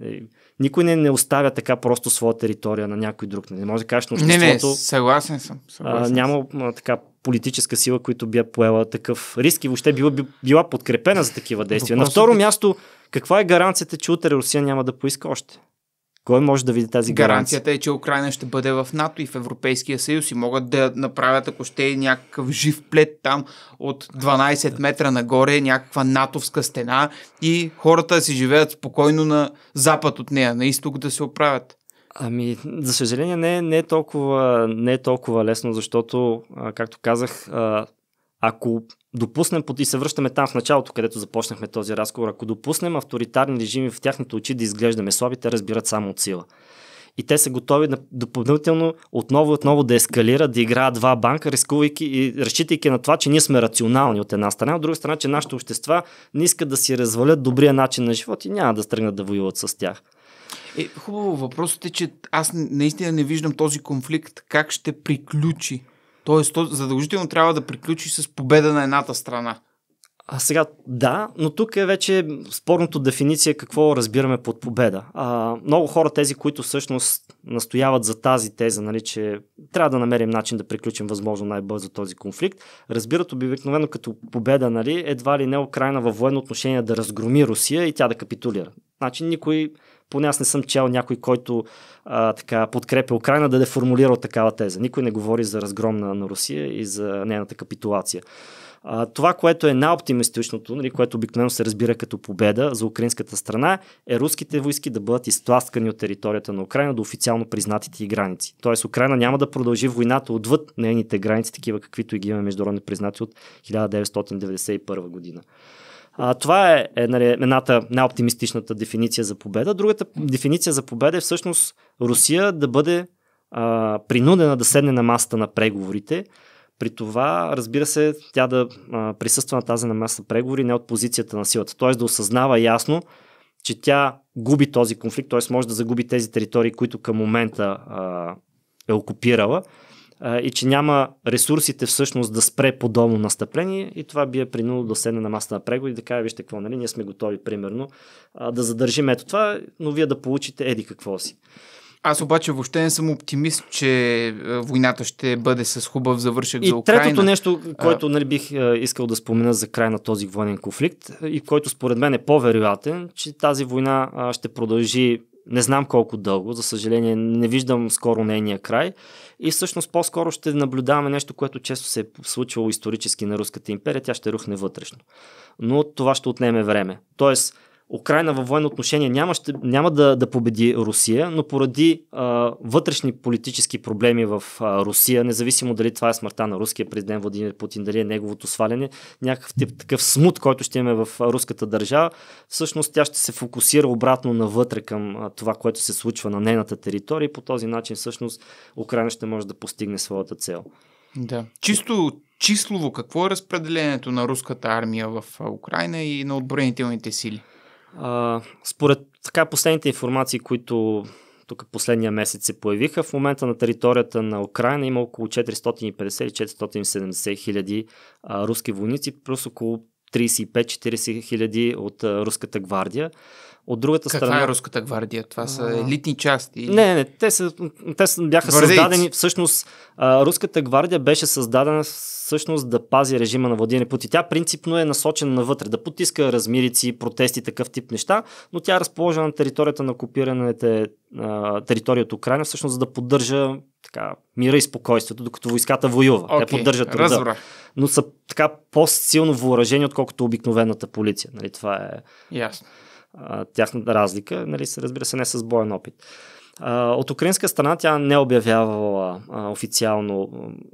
Е, никой не, не оставя така просто своя територия на някой друг. Не може да кажеш но Не, не, съгласен съм. Съгласен а, няма а, така политическа сила, която би е поела такъв риск и въобще била, била подкрепена за такива действия. Въпросът... На второ е- място, каква е гаранцията, че утре Русия няма да поиска още? Кой може да види тази гаранция? Гаранцията е, че Украина ще бъде в НАТО и в Европейския съюз и могат да направят, ако ще е някакъв жив плет там от 12 метра нагоре, някаква натовска стена и хората си живеят спокойно на запад от нея, на изток да се оправят. Ами, за съжаление, не, не, е, толкова, не е толкова лесно, защото, както казах, ако допуснем, и се връщаме там в началото, където започнахме този разговор, ако допуснем авторитарни режими в тяхните очи да изглеждаме слаби, те разбират само от сила. И те са готови да допълнително отново и отново да ескалират, да играят два банка, рискувайки и разчитайки на това, че ние сме рационални от една страна, от друга страна, че нашите общества не искат да си развалят добрия начин на живот и няма да стръгнат да воюват с тях. Е, хубаво, въпросът е, че аз наистина не виждам този конфликт как ще приключи. Тоест, то задължително трябва да приключи с победа на едната страна. А сега, да, но тук е вече спорното дефиниция какво разбираме под победа. А, много хора, тези, които всъщност настояват за тази теза, нали, че трябва да намерим начин да приключим възможно най-бързо този конфликт, разбират обикновено като победа, нали, едва ли не Украина във военно отношение да разгроми Русия и тя да капитулира. Значи никой, поне аз не съм чел някой, който а, така, подкрепя Украина да деформулира от такава теза. Никой не говори за разгром на, на Русия и за нейната капитулация. А, това, което е най-оптимистичното, нали, което обикновено се разбира като победа за украинската страна, е руските войски да бъдат изтласкани от територията на Украина до официално признатите и граници. Тоест Украина няма да продължи войната отвъд нейните граници, такива каквито и ги имаме международни признати от 1991 година. А, това е, е нали, едната най-оптимистичната дефиниция за победа. Другата дефиниция за победа е всъщност Русия да бъде а, принудена да седне на масата на преговорите. При това, разбира се, тя да а, присъства на тази на маса преговори не от позицията на силата. Т.е. да осъзнава ясно, че тя губи този конфликт, т.е. може да загуби тези територии, които към момента а, е окупирала а, и че няма ресурсите всъщност да спре подобно настъпление и това би е принудило да седне на масата на преговори и да каже, вижте какво, нали, ние сме готови примерно а, да задържим ето това, но вие да получите еди какво си. Аз обаче въобще не съм оптимист, че войната ще бъде с хубав завършек и за Украина. третото нещо, което нали, бих искал да спомена за край на този военен конфликт и който според мен е по-вероятен, че тази война ще продължи не знам колко дълго, за съжаление не виждам скоро нейния край и всъщност по-скоро ще наблюдаваме нещо, което често се е случвало исторически на Руската империя, тя ще рухне вътрешно. Но това ще отнеме време. Тоест, Украина във военно отношение няма, ще, няма да, да победи Русия, но поради а, вътрешни политически проблеми в а, Русия, независимо дали това е смъртта на руския президент Владимир Путин, дали е неговото сваляне, някакъв тип такъв смут, който ще имаме в руската държава, всъщност тя ще се фокусира обратно навътре към а, това, което се случва на нейната територия и по този начин всъщност Украина ще може да постигне своята цел. Да. Чисто числово, какво е разпределението на руската армия в Украина и на отбранителните сили? А, според така последните информации, които тук последния месец се появиха, в момента на територията на Украина има около 450-470 хиляди руски войници, плюс около 35-40 хиляди от а, руската гвардия. От другата Каква е страна. Каква е руската гвардия? Това са елитни части. Не, не, те, са, те са, бяха Гвардейц. създадени. Всъщност, а, руската гвардия беше създадена всъщност да пази режима на Владимир Путин. Тя принципно е насочена навътре, да потиска размирици, протести, такъв тип неща, но тя е разположена на територията на окупираните територията от Украина, всъщност за да поддържа така, мира и спокойствието, докато войската воюва. Okay, Те поддържат труда. Но са така по-силно въоръжени, отколкото обикновената полиция. Нали, това е... Ясно. Yes тяхната разлика, нали, разбира се, не с боен опит. от украинска страна тя не е обявявала официално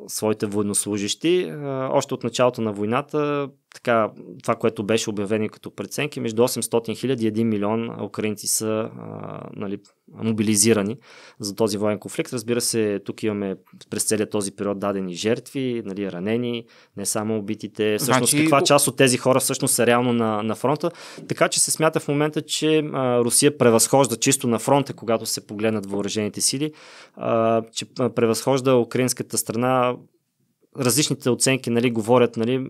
своите военнослужащи. още от началото на войната така, това, което беше обявено като преценки, между 800 хиляди и 1 милион украинци са а, нали, мобилизирани за този воен конфликт. Разбира се, тук имаме през целият този период дадени жертви, нали, ранени, не само убитите. Всъщност, значи... каква част от тези хора всъщност са реално на, на фронта. Така че се смята в момента, че а, Русия превъзхожда чисто на фронта, когато се погледнат въоръжените сили, а, че превъзхожда украинската страна различните оценки нали, говорят нали,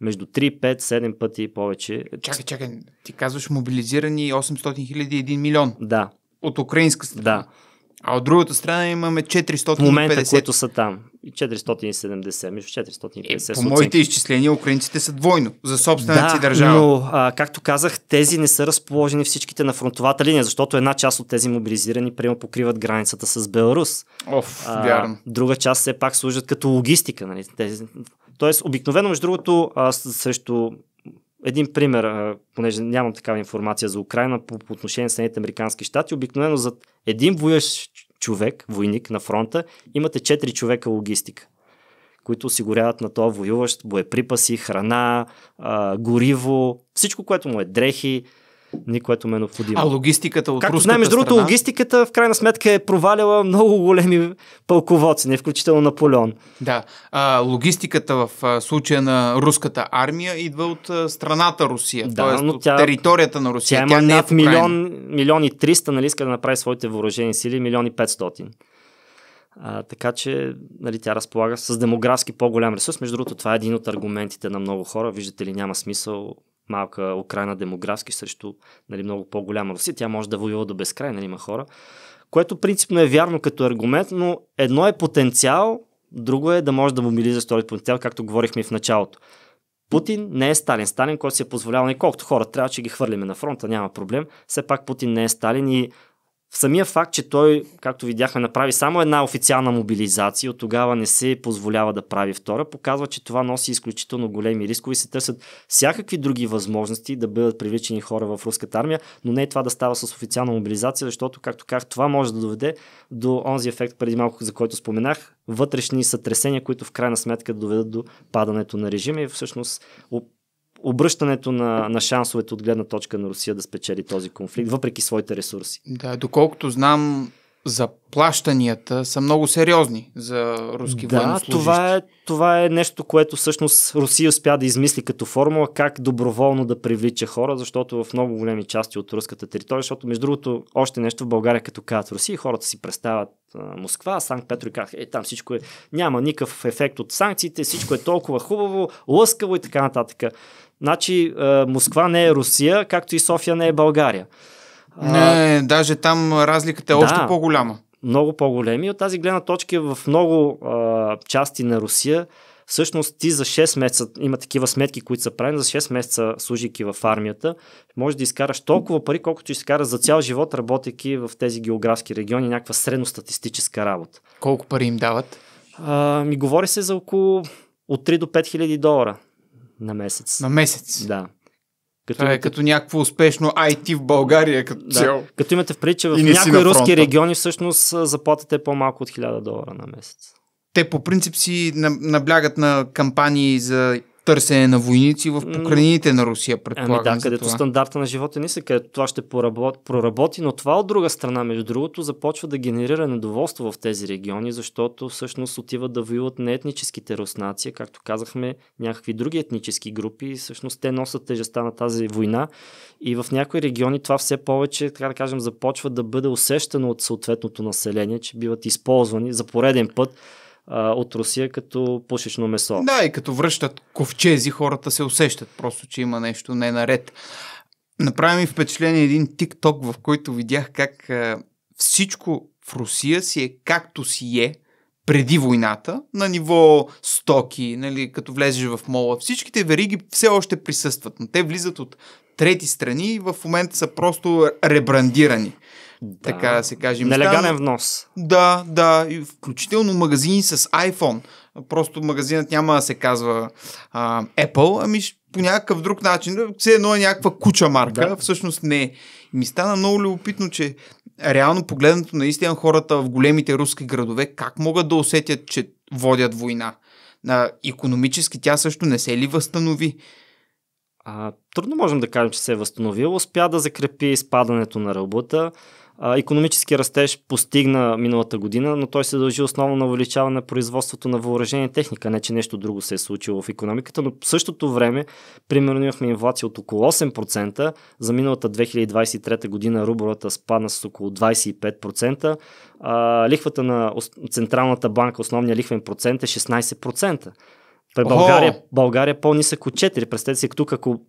между 3, 5, 7 пъти повече. Чакай, чакай, ти казваш мобилизирани 800 000 1 милион. Да. От украинска страна. Да. А от другата страна имаме 450. В момента, които са там. 470, между 450. Е, по моите изчисления, украинците са двойно за собствената да, си държава. Но, а, както казах, тези не са разположени всичките на фронтовата линия, защото една част от тези мобилизирани прямо покриват границата с Беларус. Оф, а, вярно. Друга част все пак служат като логистика. Нали? Тези, Тоест, обикновено, между другото, аз срещу един пример, понеже нямам такава информация за Украина по, по отношение на Съединените Американски щати, обикновено за един воящ човек, войник на фронта, имате 4 човека логистика които осигуряват на този воюващ боеприпаси, храна, а, гориво, всичко, което му е дрехи, ни, което ме е необходимо. А логистиката от Както знаем, между другото, страна... логистиката в крайна сметка е проваляла много големи пълководци, не включително Наполеон. Да. А, логистиката в случая на руската армия идва от страната Русия, да, т.е. от тя, територията на Русия. Тя, има е не е милион, милион и триста, нали, иска да направи своите въоръжени сили, милион и петстотин. А, така че нали, тя разполага с демографски по-голям ресурс. Между другото, това е един от аргументите на много хора. Виждате ли, няма смисъл малка Украина демографски срещу нали, много по-голяма Русия. Тя може да воюва до безкрай, нали, има хора. Което принципно е вярно като аргумент, но едно е потенциал, друго е да може да мобилизираш този потенциал, както говорихме в началото. Путин не е Сталин. Сталин, който си е позволявал колкото хора трябва, че ги хвърлиме на фронта, няма проблем. Все пак Путин не е Сталин и Самия факт, че той, както видяхме, направи само една официална мобилизация, от тогава не се позволява да прави втора, показва, че това носи изключително големи рискове и се търсят всякакви други възможности да бъдат привлечени хора в руската армия, но не е това да става с официална мобилизация, защото, както казах, това може да доведе до онзи ефект преди малко, за който споменах, вътрешни сътресения, които в крайна сметка доведат до падането на режима и всъщност обръщането на, на шансовете от гледна точка на Русия да спечели този конфликт, въпреки своите ресурси. Да, доколкото знам, заплащанията са много сериозни за руски да, военнослужащи. Това е, това е нещо, което всъщност Русия успя да измисли като формула как доброволно да привлича хора, защото в много големи части от руската територия, защото между другото още нещо в България като казват Русия, хората си представят Москва, Санкт Петро и как е там всичко е, няма никакъв ефект от санкциите, всичко е толкова хубаво, лъскаво и така нататък. Значи е, Москва не е Русия, както и София не е България. Не, а, даже там разликата е да, още по-голяма. Много по-големи. От тази гледна точка е в много а, части на Русия Всъщност ти за 6 месеца, има такива сметки, които са правени, за 6 месеца служики в армията, може да изкараш толкова пари, колкото ще изкараш за цял живот, работейки в тези географски региони, някаква средностатистическа работа. Колко пари им дават? А, ми говори се за около от 3 до 5 хиляди долара. На месец. На месец? Да. Като Това е като някакво успешно IT в България като да. цяло. Като имате в че в някои руски региони всъщност заплатите е по-малко от 1000 долара на месец. Те по принцип си наблягат на кампании за търсене на войници в покрайнините на Русия, предполагам. Ами да, където това. стандарта на живота ни са, където това ще проработи, но това от друга страна, между другото, започва да генерира недоволство в тези региони, защото всъщност отиват да воюват не етническите руснаци, както казахме, някакви други етнически групи, и всъщност те носят тежестта на тази война и в някои региони това все повече, така да кажем, започва да бъде усещано от съответното население, че биват използвани за пореден път а, от Русия като пушечно месо. Да, и като връщат ковчези, хората се усещат просто, че има нещо не наред. Направи ми впечатление един тикток, в който видях как а, всичко в Русия си е както си е преди войната, на ниво стоки, нали, като влезеш в мола. Всичките вериги все още присъстват, но те влизат от трети страни и в момента са просто ребрандирани да. така да се каже. Нелегален внос. Да, да, и включително магазини с iPhone. Просто магазинът няма да се казва а, Apple, ами по някакъв друг начин. Все едно е някаква куча марка, да. всъщност не И Ми стана много любопитно, че реално погледнато наистина хората в големите руски градове как могат да усетят, че водят война. А, економически тя също не се ли възстанови? А, трудно можем да кажем, че се е възстановил. Успя да закрепи изпадането на работа економически растеж постигна миналата година, но той се дължи основно на увеличаване на производството на въоръжение и техника, не че нещо друго се е случило в економиката, но в същото време, примерно имахме инфлация от около 8%, за миналата 2023 година рубората спадна с около 25%, а, лихвата на Централната банка, основния лихвен процент е 16%. При България, България е по-нисък от 4. Представете си тук, ако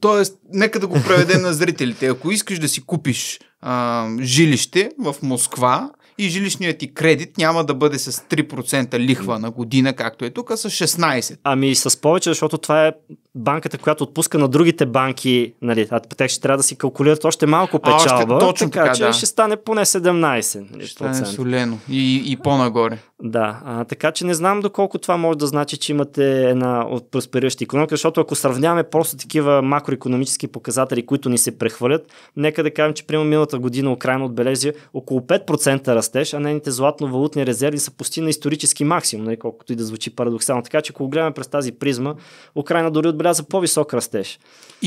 Тоест, нека да го преведем на зрителите. Ако искаш да си купиш а, жилище в Москва и жилищният ти кредит няма да бъде с 3% лихва на година, както е тук, а с 16%. Ами и с повече, защото това е банката, която отпуска на другите банки, нали, а те ще трябва да си калкулират още малко печалба, а, още, точно така, така да. че ще стане поне 17%. Нали, ще стане солено и, и по-нагоре. Да, а, така че не знам доколко това може да значи, че имате една от просперираща економика, защото ако сравняваме просто такива макроекономически показатели, които ни се прехвърлят, нека да кажем, че примерно миналата година Украина отбележи около 5% растеж, а нейните златно-валутни резерви са почти на исторически максимум, нали, колкото и да звучи парадоксално. Така че ако гледаме през тази призма, Украина дори отбеляза по-висок растеж.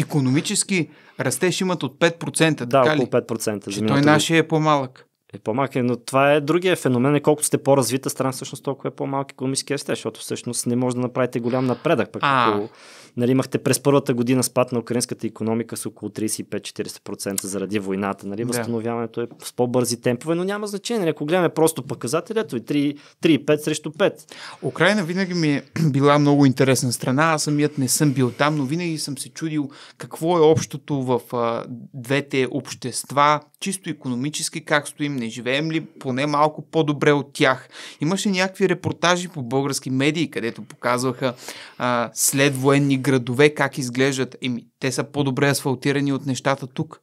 Економически растеж имат от 5%. Да, около 5%. За той нашия е по-малък е по-малък. Но това е другия феномен. Е колкото сте по-развита страна, всъщност толкова е по малки економически растеж, защото всъщност не може да направите голям напредък. Пък, ако нали, имахте през първата година спад на украинската економика с около 35-40% заради войната. Нали, възстановяването е с по-бързи темпове, но няма значение. Нали, ако гледаме просто показателят, е 5 срещу 5. Украина винаги ми е била много интересна страна. Аз самият не съм бил там, но винаги съм се чудил какво е общото в а, двете общества, чисто економически как стоим, не живеем ли поне малко по-добре от тях. Имаше някакви репортажи по български медии, където показваха а, след военни градове как изглеждат. Еми, те са по-добре асфалтирани от нещата тук.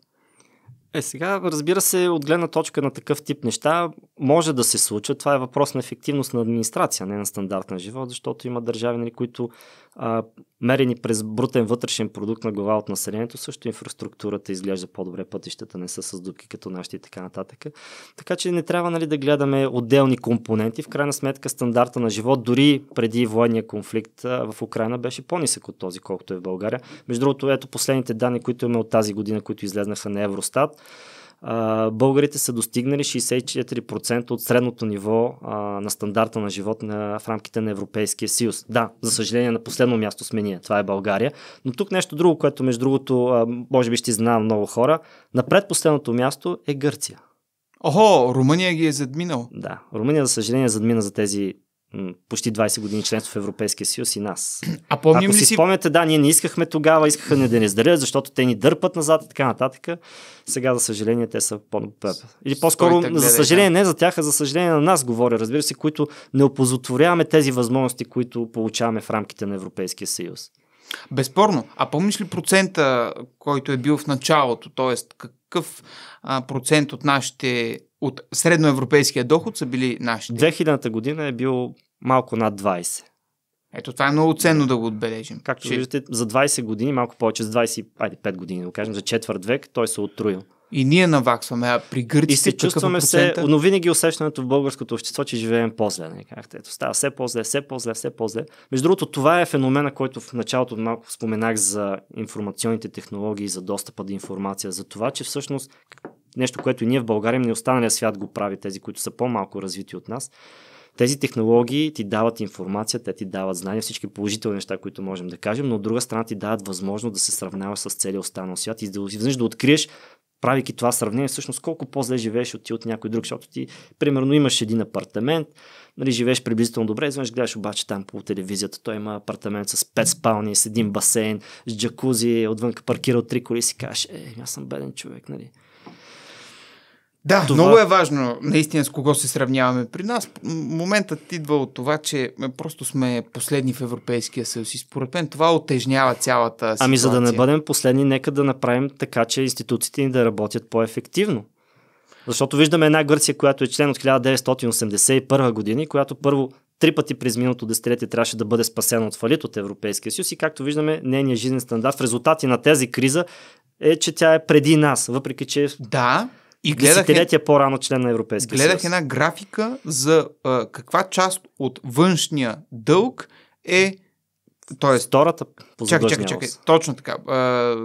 Е, сега, разбира се, от гледна точка на такъв тип неща, може да се случва. Това е въпрос на ефективност на администрация, не на стандарт на живот, защото има държави, нали, които а, мерени през брутен вътрешен продукт на глава от населението, също инфраструктурата изглежда по-добре, пътищата не са с дупки като нашите и така нататък. Така че не трябва нали, да гледаме отделни компоненти. В крайна сметка стандарта на живот, дори преди военния конфликт в Украина, беше по-нисък от този, колкото е в България. Между другото, ето последните данни, които имаме от тази година, които излезнаха на Евростат българите са достигнали 64% от средното ниво а, на стандарта на живот на, в рамките на Европейския съюз. Да, за съжаление на последно място сме ние, това е България. Но тук нещо друго, което между другото, а, може би ще знам много хора, на предпоследното място е Гърция. Охо, Румъния ги е задминал. Да, Румъния, за съжаление, задмина за тези почти 20 години членство в Европейския съюз и нас. А помним Ако ли си спомняте, да, ние не искахме тогава, искаха не да ни здравят, защото те ни дърпат назад и така нататък. Сега, за съжаление, те са по Или по-скоро, за съжаление, не за тях, а за съжаление на нас говоря, разбира се, които не опозотворяваме тези възможности, които получаваме в рамките на Европейския съюз. Безспорно. А помниш ли процента, който е бил в началото? т.е. какъв процент от нашите от средноевропейския доход са били нашите. 2000-та година е бил малко над 20. Ето това е много ценно да го отбележим. Както че... виждате, за 20 години, малко повече, за 25 години, да кажем, за четвърт век, той се е отруил. И ние наваксваме, а при гърците И се е чувстваме процента... се, но винаги усещането в българското общество, че живеем по-зле. Не нали, Ето, става все по-зле, все по-зле, все по-зле. Между другото, това е феномена, който в началото малко споменах за информационните технологии, за достъпа до информация, за това, че всъщност нещо, което и ние в България, и останалия свят го прави, тези, които са по-малко развити от нас. Тези технологии ти дават информация, те ти дават знания, всички положителни неща, които можем да кажем, но от друга страна ти дават възможност да се сравняваш с целия останал свят и да, изведнъж да откриеш правики това сравнение, всъщност колко по-зле живееш от ти от някой друг, защото ти, примерно, имаш един апартамент, нали, живееш приблизително добре, изведнъж гледаш обаче там по телевизията, той има апартамент с пет спални, с един басейн, с джакузи, отвън паркирал три коли и си кажеш, е, аз съм беден човек, нали. Да, това... много е важно наистина с кого се сравняваме. При нас моментът идва от това, че просто сме последни в Европейския съюз и според мен това отежнява цялата ситуация. Ами за да не бъдем последни, нека да направим така, че институциите ни да работят по-ефективно. Защото виждаме една Гърция, която е член от 1981 година и която първо три пъти през миналото десетилетие трябваше да бъде спасена от фалит от Европейския съюз и както виждаме нейният жизнен стандарт в резултати на тази криза е, че тя е преди нас, въпреки че... Е да, и гледах десетилетия е... по-рано член на Европейския съюз. Гледах една графика за а, каква част от външния дълг е Тоест, Втората по чакай, чакай, чакай. Точно така. А,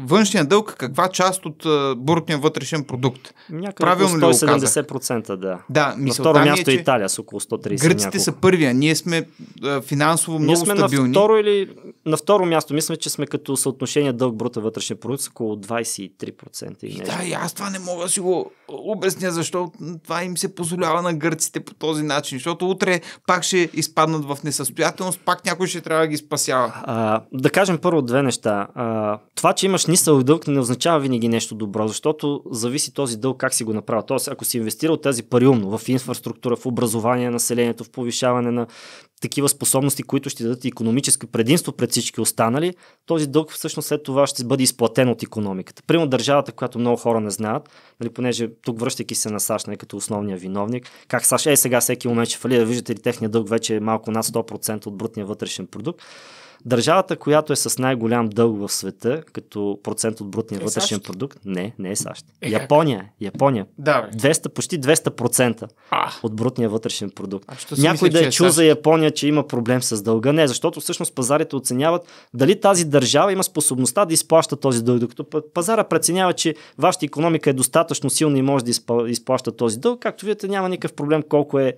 външния дълг каква част от брутния вътрешен продукт? Някъде Правилно 170%, да. Да, на второ е, място е, че Италия с около 130. Гръците няколко. са първия, ние сме а, финансово много ние сме стабилни. На второ, или, на второ място мисля, че сме като съотношение дълг брута вътрешен продукт с около 23%. И нещо. да, и аз това не мога да си го обясня, защо това им се позволява на гърците по този начин, защото утре пак ще изпаднат в несъстоятелност, пак някой ще трябва да ги спасява. А, да кажем първо две неща. А, това, че имаш смисъл дълг не означава винаги нещо добро, защото зависи този дълг как си го направя. Тоест, ако си инвестирал тези пари умно в инфраструктура, в образование на населението, в повишаване на такива способности, които ще дадат економическо предимство пред всички останали, този дълг всъщност след това ще бъде изплатен от економиката. Примерно държавата, която много хора не знаят, нали, понеже тук връщайки се на САЩ нали, като основния виновник, как САЩ е сега всеки момент ще фалира, виждате ли техния дълг вече е малко над 100% от брутния вътрешен продукт. Държавата, която е с най-голям дълг в света, като процент от брутния е вътрешен САЩ? продукт, не, не е САЩ. Е, Япония, е, Япония. Да, бе. 200, почти 200% а. от брутния вътрешен продукт. А, Някой мисля, да е, е чул за Япония, че има проблем с дълга. Не, защото всъщност пазарите оценяват дали тази държава има способността да изплаща този дълг, докато пазара преценява, че вашата економика е достатъчно силна и може да изплаща този дълг. Както видите, няма никакъв проблем колко е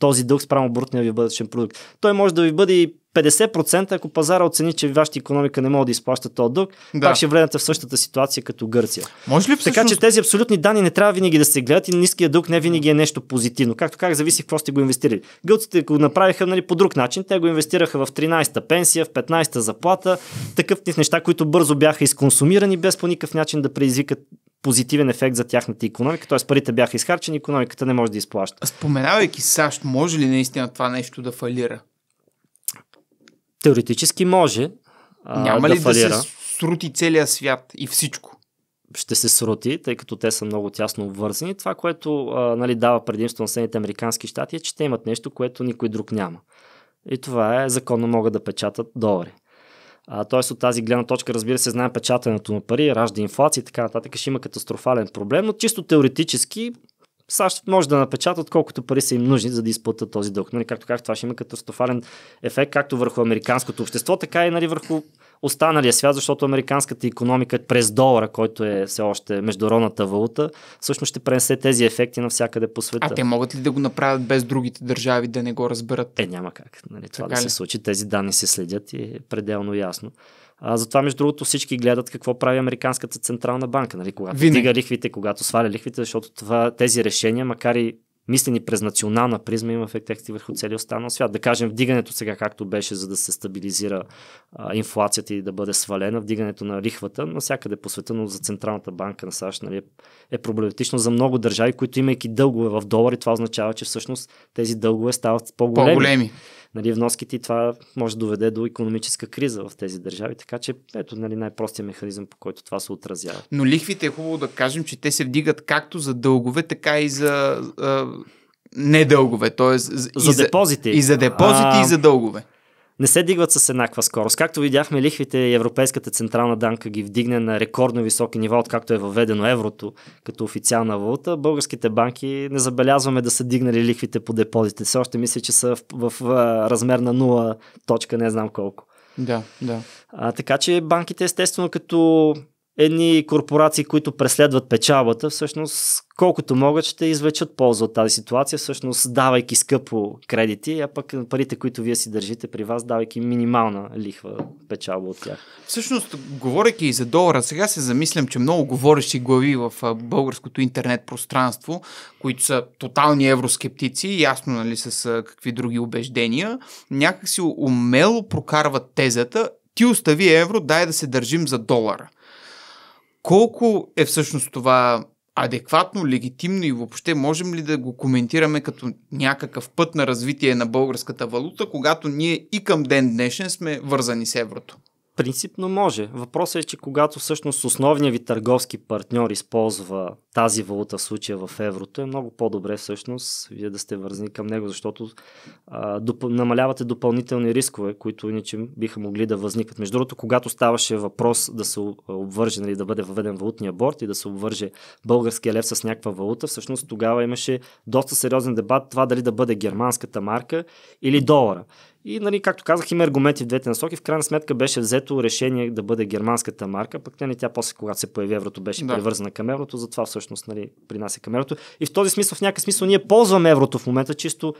този дълг спрямо брутния ви бъдещен продукт. Той може да ви бъде и 50%, ако пазара оцени, че вашата економика не може да изплаща този дълг, да. пак ще влезете в същата ситуация като Гърция. Може ли всъщност... Така че тези абсолютни данни не трябва винаги да се гледат и ниският дълг не винаги е нещо позитивно. Както как зависи какво сте го инвестирали. Гълците го направиха нали, по друг начин. Те го инвестираха в 13-та пенсия, в 15-та заплата, такъв тип неща, които бързо бяха изконсумирани, без по никакъв начин да предизвикат позитивен ефект за тяхната економика, т.е. парите бяха изхарчени, економиката не може да изплаща. Споменавайки САЩ, може ли наистина това нещо да фалира? Теоретически може. А, Няма да ли фалира. да се срути целия свят и всичко? ще се срути, тъй като те са много тясно обвързани. Това, което а, нали, дава предимство на Съединените Американски щати е, че те имат нещо, което никой друг няма. И това е законно могат да печатат долари. А, тоест от тази гледна точка, разбира се, знаем печатането на пари, ражда инфлация и така нататък, ще има катастрофален проблем, но чисто теоретически САЩ може да напечатат колкото пари са им нужни, за да изплатят този дълг. Нали, както казах, това ще има катастрофален ефект както върху американското общество, така и нали, върху останалия свят, защото американската економика е през долара, който е все още международната валута, всъщност ще пренесе тези ефекти навсякъде по света. А те могат ли да го направят без другите държави да не го разберат? Е, няма как. Нали, това така да ли? се случи. Тези данни се следят и е пределно ясно. А, затова, между другото, всички гледат какво прави Американската централна банка, нали, когато вдига лихвите, когато сваля лихвите, защото това, тези решения, макар и мислени през национална призма, има ефекти върху целия останал свят. Да кажем, вдигането сега, както беше, за да се стабилизира а, инфлацията и да бъде свалена, вдигането на лихвата, навсякъде по света, но за Централната банка на САЩ нали, е проблематично за много държави, които имайки дългове в долари, това означава, че всъщност тези дългове стават по-големи. по-големи нали, вноските и това може да доведе до економическа криза в тези държави. Така че ето нали, най-простия механизъм, по който това се отразява. Но лихвите е хубаво да кажем, че те се вдигат както за дългове, така и за а, недългове. Тоест, за, за депозити. И за депозити, а, и за дългове не се дигват с еднаква скорост. Както видяхме, лихвите Европейската централна данка ги вдигне на рекордно високи нива, откакто е въведено еврото като официална валута. Българските банки не забелязваме да са дигнали лихвите по депозите. Все още мисля, че са в, в размер на 0 точка, не знам колко. Да, да. А, така че банките, естествено, като едни корпорации, които преследват печалбата, всъщност колкото могат ще извлечат полза от тази ситуация, всъщност давайки скъпо кредити, а пък парите, които вие си държите при вас, давайки минимална лихва печалба от тях. Всъщност, говоряки и за долара, сега се замислям, че много говорещи глави в българското интернет пространство, които са тотални евроскептици, ясно нали, с какви други убеждения, някакси умело прокарват тезата ти остави евро, дай да се държим за долара. Колко е всъщност това адекватно, легитимно и въобще можем ли да го коментираме като някакъв път на развитие на българската валута, когато ние и към ден днешен сме вързани с еврото? Принципно може. Въпросът е, че когато всъщност основният ви търговски партньор използва тази валута в случая в еврото, е много по-добре всъщност вие да сте вързани към него, защото а, доп... намалявате допълнителни рискове, които иначе биха могли да възникнат. Между другото, когато ставаше въпрос да се обвърже, нали, да бъде въведен валутния борт и да се обвърже българския лев с някаква валута, всъщност тогава имаше доста сериозен дебат това дали да бъде германската марка или долара. И, нали, както казах, има аргументи в двете насоки. В крайна сметка беше взето решение да бъде германската марка, пък не, нали, тя после, когато се появи еврото, беше да. превързана към еврото, затова всъщност нали, принася към еврото. И в този смисъл, в някакъв смисъл, ние ползваме еврото в момента чисто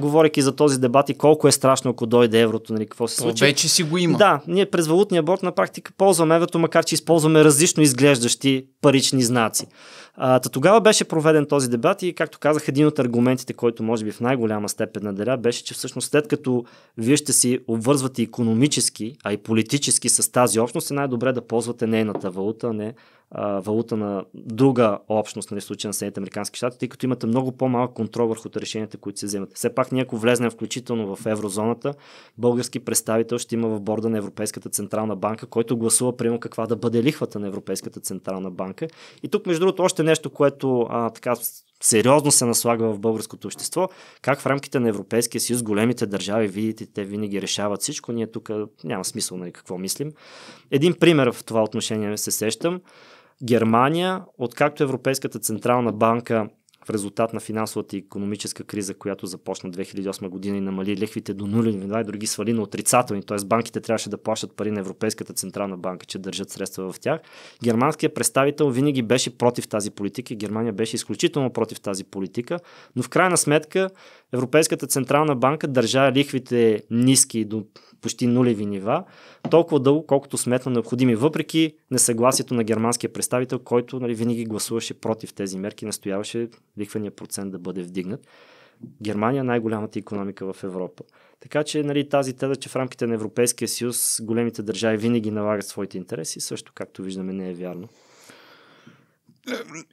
говоряки за този дебат и колко е страшно, ако дойде еврото, нали, какво се случи. Вече си го има. Да, ние през валутния борт на практика ползваме еврото, макар че използваме различно изглеждащи парични знаци. А, та тогава беше проведен този дебат и, както казах, един от аргументите, който може би в най-голяма степен наделя, беше, че всъщност след като вие ще си обвързвате економически, а и политически с тази общност, е най-добре да ползвате нейната валута, а не валута на друга общност, нали, в случая на Съединените Американски щати, тъй като имате много по-малък контрол върху решенията, които се вземат. Все пак ние, ако влезнем включително в еврозоната, български представител ще има в борда на Европейската Централна банка, който гласува, приема каква да бъде лихвата на Европейската Централна банка. И тук, между другото, още нещо, което а, така сериозно се наслага в българското общество, как в рамките на Европейския съюз големите държави, видите, те винаги решават всичко, ние тук няма смисъл нали, какво мислим. Един пример в това отношение се сещам. Германия, откакто Европейската централна банка в резултат на финансовата и економическа криза, която започна 2008 година и намали лихвите до нули, и други свали на отрицателни, т.е. банките трябваше да плащат пари на Европейската централна банка, че държат средства в тях. Германският представител винаги беше против тази политика и Германия беше изключително против тази политика, но в крайна сметка Европейската централна банка държа лихвите ниски до почти нулеви нива, толкова дълго, колкото сметна необходими, въпреки несъгласието на германския представител, който нали, винаги гласуваше против тези мерки, настояваше лихвения процент да бъде вдигнат. Германия е най-голямата економика в Европа. Така че нали, тази теза, че в рамките на Европейския съюз големите държави винаги налагат своите интереси, също както виждаме не е вярно.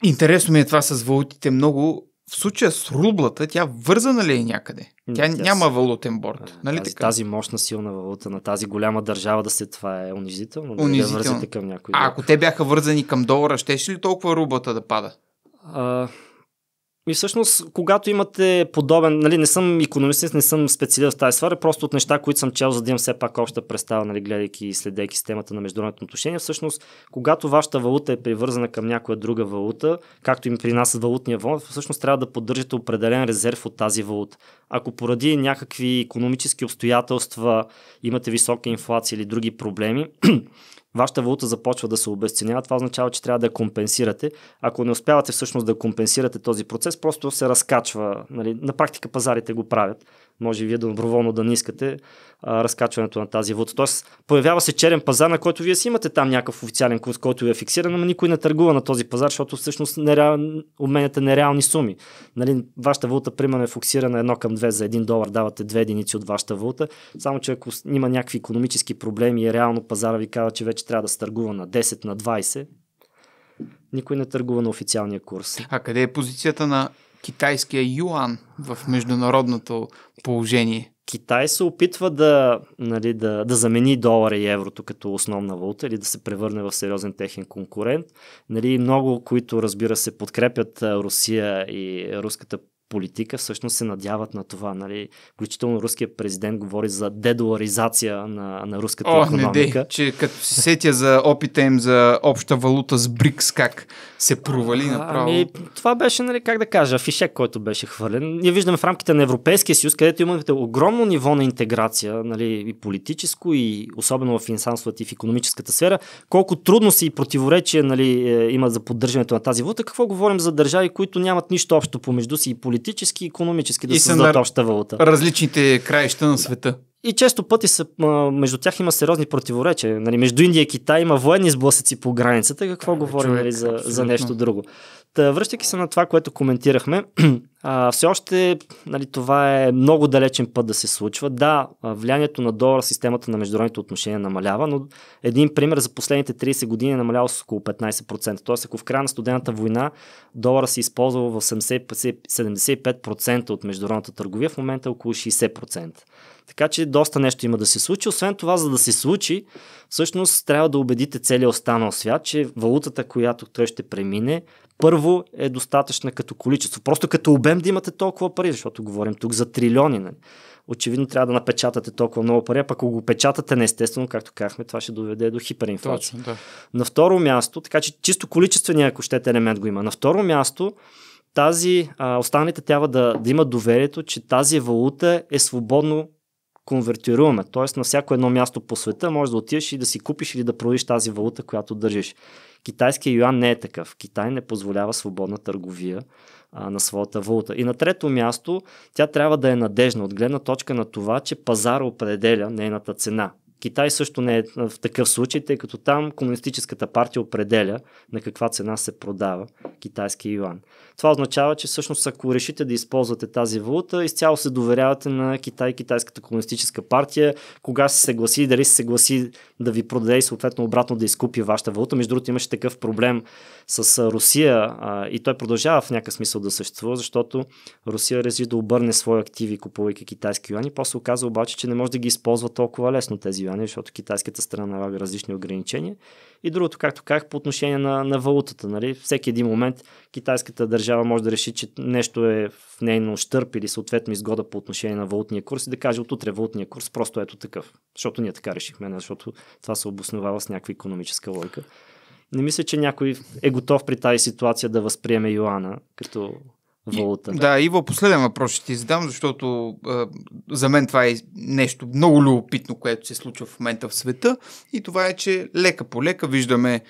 Интересно ми е това с валутите много. В случая с рублата, тя вързана ли е някъде? Тя, тя няма с... валутен борт. А, нали тази, така? тази мощна силна валута на тази голяма държава да се това е унизително. Нали, унизително. Да вързате към някой. А, ако те бяха вързани към долара, щеше ли толкова рублата да пада? А, и всъщност, когато имате подобен, нали, не съм економист, не съм специалист в тази сфера, просто от неща, които съм чел, за да имам все пак обща представа, нали, гледайки и следейки системата на международните отношения, всъщност, когато вашата валута е привързана към някоя друга валута, както им при нас валутния вон, всъщност трябва да поддържате определен резерв от тази валута. Ако поради някакви економически обстоятелства имате висока инфлация или други проблеми, вашата валута започва да се обесценява, това означава, че трябва да я компенсирате. Ако не успявате всъщност да компенсирате този процес, просто се разкачва. Нали? На практика пазарите го правят може вие доброволно да не искате а, разкачването на тази вода. Тоест, появява се черен пазар, на който вие си имате там някакъв официален курс, който ви е фиксиран, но никой не търгува на този пазар, защото всъщност нереал... обменяте нереални суми. Нали, вашата валута, примерно, е фоксирана едно към две за един долар, давате две единици от вашата валута, само че ако има някакви економически проблеми и реално пазара ви казва, че вече трябва да се търгува на 10, на 20, никой не търгува на официалния курс. А къде е позицията на китайския юан в международното положение? Китай се опитва да, нали, да, да замени долара и еврото като основна валута или да се превърне в сериозен техен конкурент. Нали, много, които разбира се подкрепят Русия и руската политика всъщност се надяват на това. Нали? Включително руският президент говори за дедоларизация на, на руската О, економика. Не дей, че като се сетя за опита им за обща валута с БРИКС, как се провали а, направо. Ами, това беше, нали, как да кажа, фишек, който беше хвърлен. Ние виждаме в рамките на Европейския съюз, където имате огромно ниво на интеграция, нали, и политическо, и особено в финансовата и в економическата сфера, колко трудности и противоречия нали, е, има за поддържането на тази валута. Какво говорим за държави, които нямат нищо общо помежду си и политика политически и економически да и създадат на... обща валута. Различните краища на света. И често пъти са, между тях има сериозни противоречия. Нали, между Индия и Китай има военни сблъсъци по границата. Какво а, говорим човек, нали, за, за нещо друго? Та, връщайки се на това, което коментирахме, а, все още нали, това е много далечен път да се случва. Да, влиянието на долара системата на международните отношения намалява, но един пример за последните 30 години е намалял с около 15%. Тоест, ако в края на студената война долара се използвал в 75% от международната търговия, в момента е около 60%. Така че доста нещо има да се случи. Освен това, за да се случи, всъщност трябва да убедите целия останал свят, че валутата, която той ще премине, първо е достатъчна като количество. Просто като обем да имате толкова пари, защото говорим тук за трилиони. Не? Нали? Очевидно трябва да напечатате толкова много пари, а пък ако го печатате неестествено, както казахме, това ще доведе до хиперинфлация. Точно, да. На второ място, така че чисто количествения, ако щете, елемент го има. На второ място, тази, а, останалите трябва да, да имат доверието, че тази валута е свободно конвертируема. Тоест на всяко едно място по света можеш да отидеш и да си купиш или да продадеш тази валута, която държиш. Китайския юан не е такъв. Китай не позволява свободна търговия а, на своята валута. И на трето място, тя трябва да е надежна от гледна точка на това, че пазар определя нейната цена. Китай също не е в такъв случай, тъй като там Комунистическата партия определя на каква цена се продава китайски юан. Това означава, че всъщност ако решите да използвате тази валута, изцяло се доверявате на Китай, Китайската комунистическа партия, кога се съгласи, дали се съгласи да ви продаде и съответно обратно да изкупи вашата валута. Между другото имаше такъв проблем с Русия а, и той продължава в някакъв смисъл да съществува, защото Русия реши да обърне свои активи, купувайки китайски юани. После оказа обаче, че не може да ги използва толкова лесно тези Юани, защото китайската страна налага различни ограничения. И другото, както казах, по отношение на, на валутата. Нали? Всеки един момент китайската държава може да реши, че нещо е в нейно щърп или съответно изгода по отношение на валутния курс и да каже от утре валутния курс просто ето такъв. Защото ние така решихме, защото това се обосновава с някаква економическа логика. Не мисля, че някой е готов при тази ситуация да възприеме Йоана като валута. И, да. да, последен въпрос ще ти задам, защото а, за мен това е нещо много любопитно, което се случва в момента в света. И това е, че лека по лека виждаме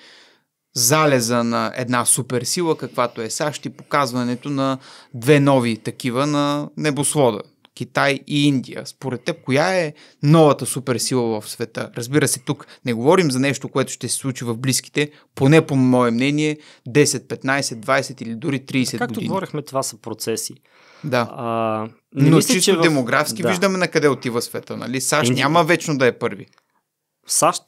залеза на една суперсила, каквато е САЩ и показването на две нови такива на небослода. Китай и Индия. Според теб, коя е новата суперсила в света? Разбира се, тук не говорим за нещо, което ще се случи в близките, поне по мое мнение, 10, 15, 20 или дори 30 както години. Както говорихме, това са процеси. Да. А, не Но мисля, чисто в... демографски да. виждаме на къде отива света, нали? САЩ Инди... няма вечно да е първи. САЩ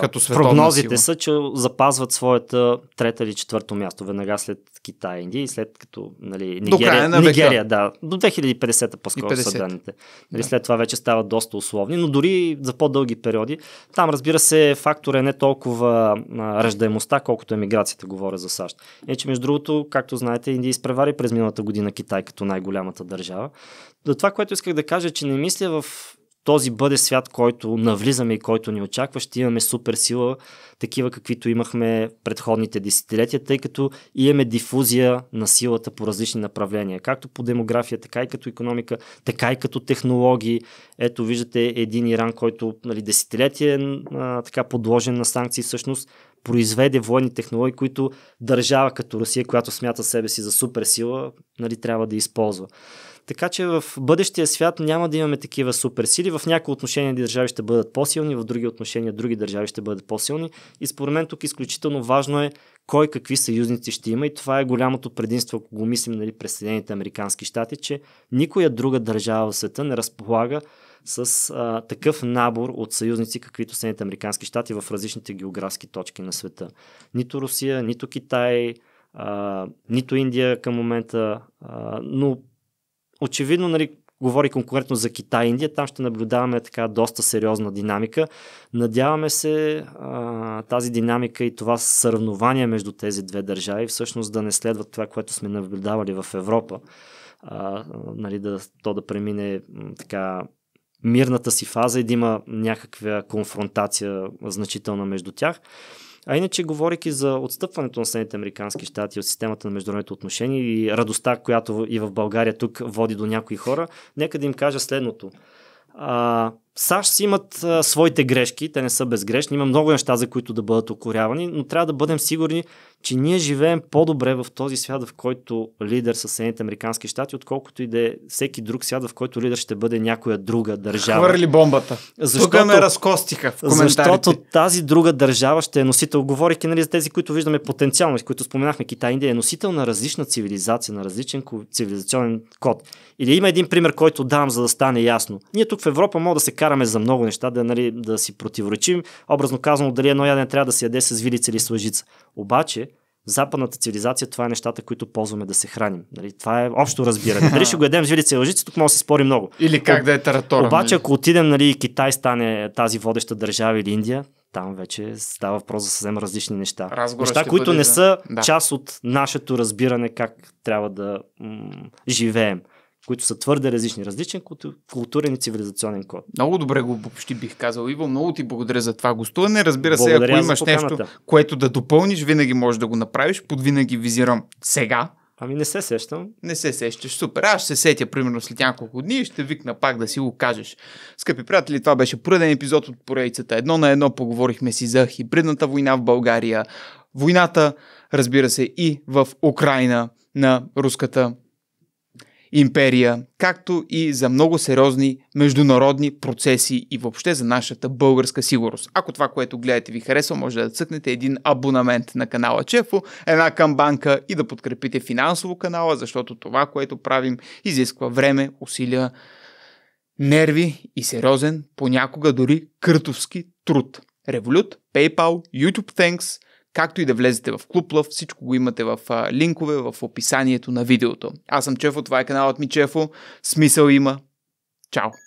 като прогнозите сила. са, че запазват своята трета или четвърто място веднага след Китай, Индия и нали? след като нали, Нигерия, до, Нигерия, да, до 2050-та по-скоро са данните. Нали, да. След това вече става доста условни, но дори за по-дълги периоди. Там разбира се фактор е не толкова ръждаемостта, колкото емиграцията, говоря за САЩ. Е, че между другото, както знаете, Индия изпревари през миналата година Китай като най-голямата държава. До това, което исках да кажа, че не мисля в този бъде свят, който навлизаме и който ни очаква, ще имаме супер сила, такива каквито имахме предходните десетилетия, тъй като имаме дифузия на силата по различни направления, както по демография, така и като економика, така и като технологии. Ето виждате един Иран, който нали, десетилетие а, така подложен на санкции всъщност, произведе военни технологии, които държава като Русия, която смята себе си за суперсила, нали, трябва да използва. Така че в бъдещия свят няма да имаме такива суперсили. В някои отношения държави ще бъдат по-силни, в други отношения други държави ще бъдат по-силни. И според мен тук изключително важно е кой какви съюзници ще има и това е голямото предимство, ако го мислим нали, през Съединените Американски щати, че никоя друга държава в света не разполага с а, такъв набор от съюзници, каквито Съединените Американски щати в различните географски точки на света. Нито Русия, нито Китай, а, нито Индия към момента, а, но очевидно, нали, говори конкурентно за Китай и Индия, там ще наблюдаваме така доста сериозна динамика. Надяваме се а, тази динамика и това съревнование между тези две държави всъщност да не следва това, което сме наблюдавали в Европа. А, нали, да, то да премине така мирната си фаза и да има някаква конфронтация значителна между тях. А иначе, говорики за отстъпването на Съединените американски щати от системата на международните отношения и радостта, която и в България тук води до някои хора, нека да им кажа следното. А, САЩ си имат а, своите грешки, те не са безгрешни, има много неща, за които да бъдат укорявани, но трябва да бъдем сигурни, че ние живеем по-добре в този свят, в който лидер са Съединените Американски щати, отколкото и да е всеки друг свят, в който лидер ще бъде някоя друга държава. Хвърли бомбата. Защото, Тук ме разкостиха в Защото тази друга държава ще е носител, говорейки нали, за тези, които виждаме потенциално, които споменахме, Китай, Индия е носител на различна цивилизация, на различен цивилизационен код. Или има един пример, който дам, за да стане ясно. Ние тук в Европа мога да се караме за много неща, да, нали, да си противоречим. Образно казано, дали едно ядене трябва да се яде с вилица или с лъжица. Обаче, в западната цивилизация това е нещата, които ползваме да се храним. Нали, това е общо разбиране. Дали ще го ядем с вилица и лъжица, тук може да се спори много. Или как да е таратора. Обаче, нали. ако отидем, нали, Китай стане тази водеща държава или Индия, там вече става въпрос за съвсем различни неща. Разговор неща, които бъде, не са да. част от нашето разбиране как трябва да м- живеем които са твърде различни. Различен културен и цивилизационен код. Много добре го почти бих казал. Иво, много ти благодаря за това гостуване. Разбира се, благодаря ако имаш нещо, което да допълниш, винаги можеш да го направиш. Под винаги визирам сега, Ами не се сещам. Не се сещаш. Супер. Аз ще се сетя примерно след няколко дни и ще викна пак да си го кажеш. Скъпи приятели, това беше пореден епизод от поредицата. Едно на едно поговорихме си за хибридната война в България, войната, разбира се, и в Украина на руската империя, както и за много сериозни международни процеси и въобще за нашата българска сигурност. Ако това, което гледате ви харесва, може да цъкнете един абонамент на канала Чефо, една камбанка и да подкрепите финансово канала, защото това, което правим, изисква време, усилия, нерви и сериозен, понякога дори къртовски труд. Револют, PayPal, YouTube Thanks – както и да влезете в Клуб Лъв, всичко го имате в а, линкове в описанието на видеото. Аз съм Чефо, това е каналът ми Чефо, смисъл има. Чао!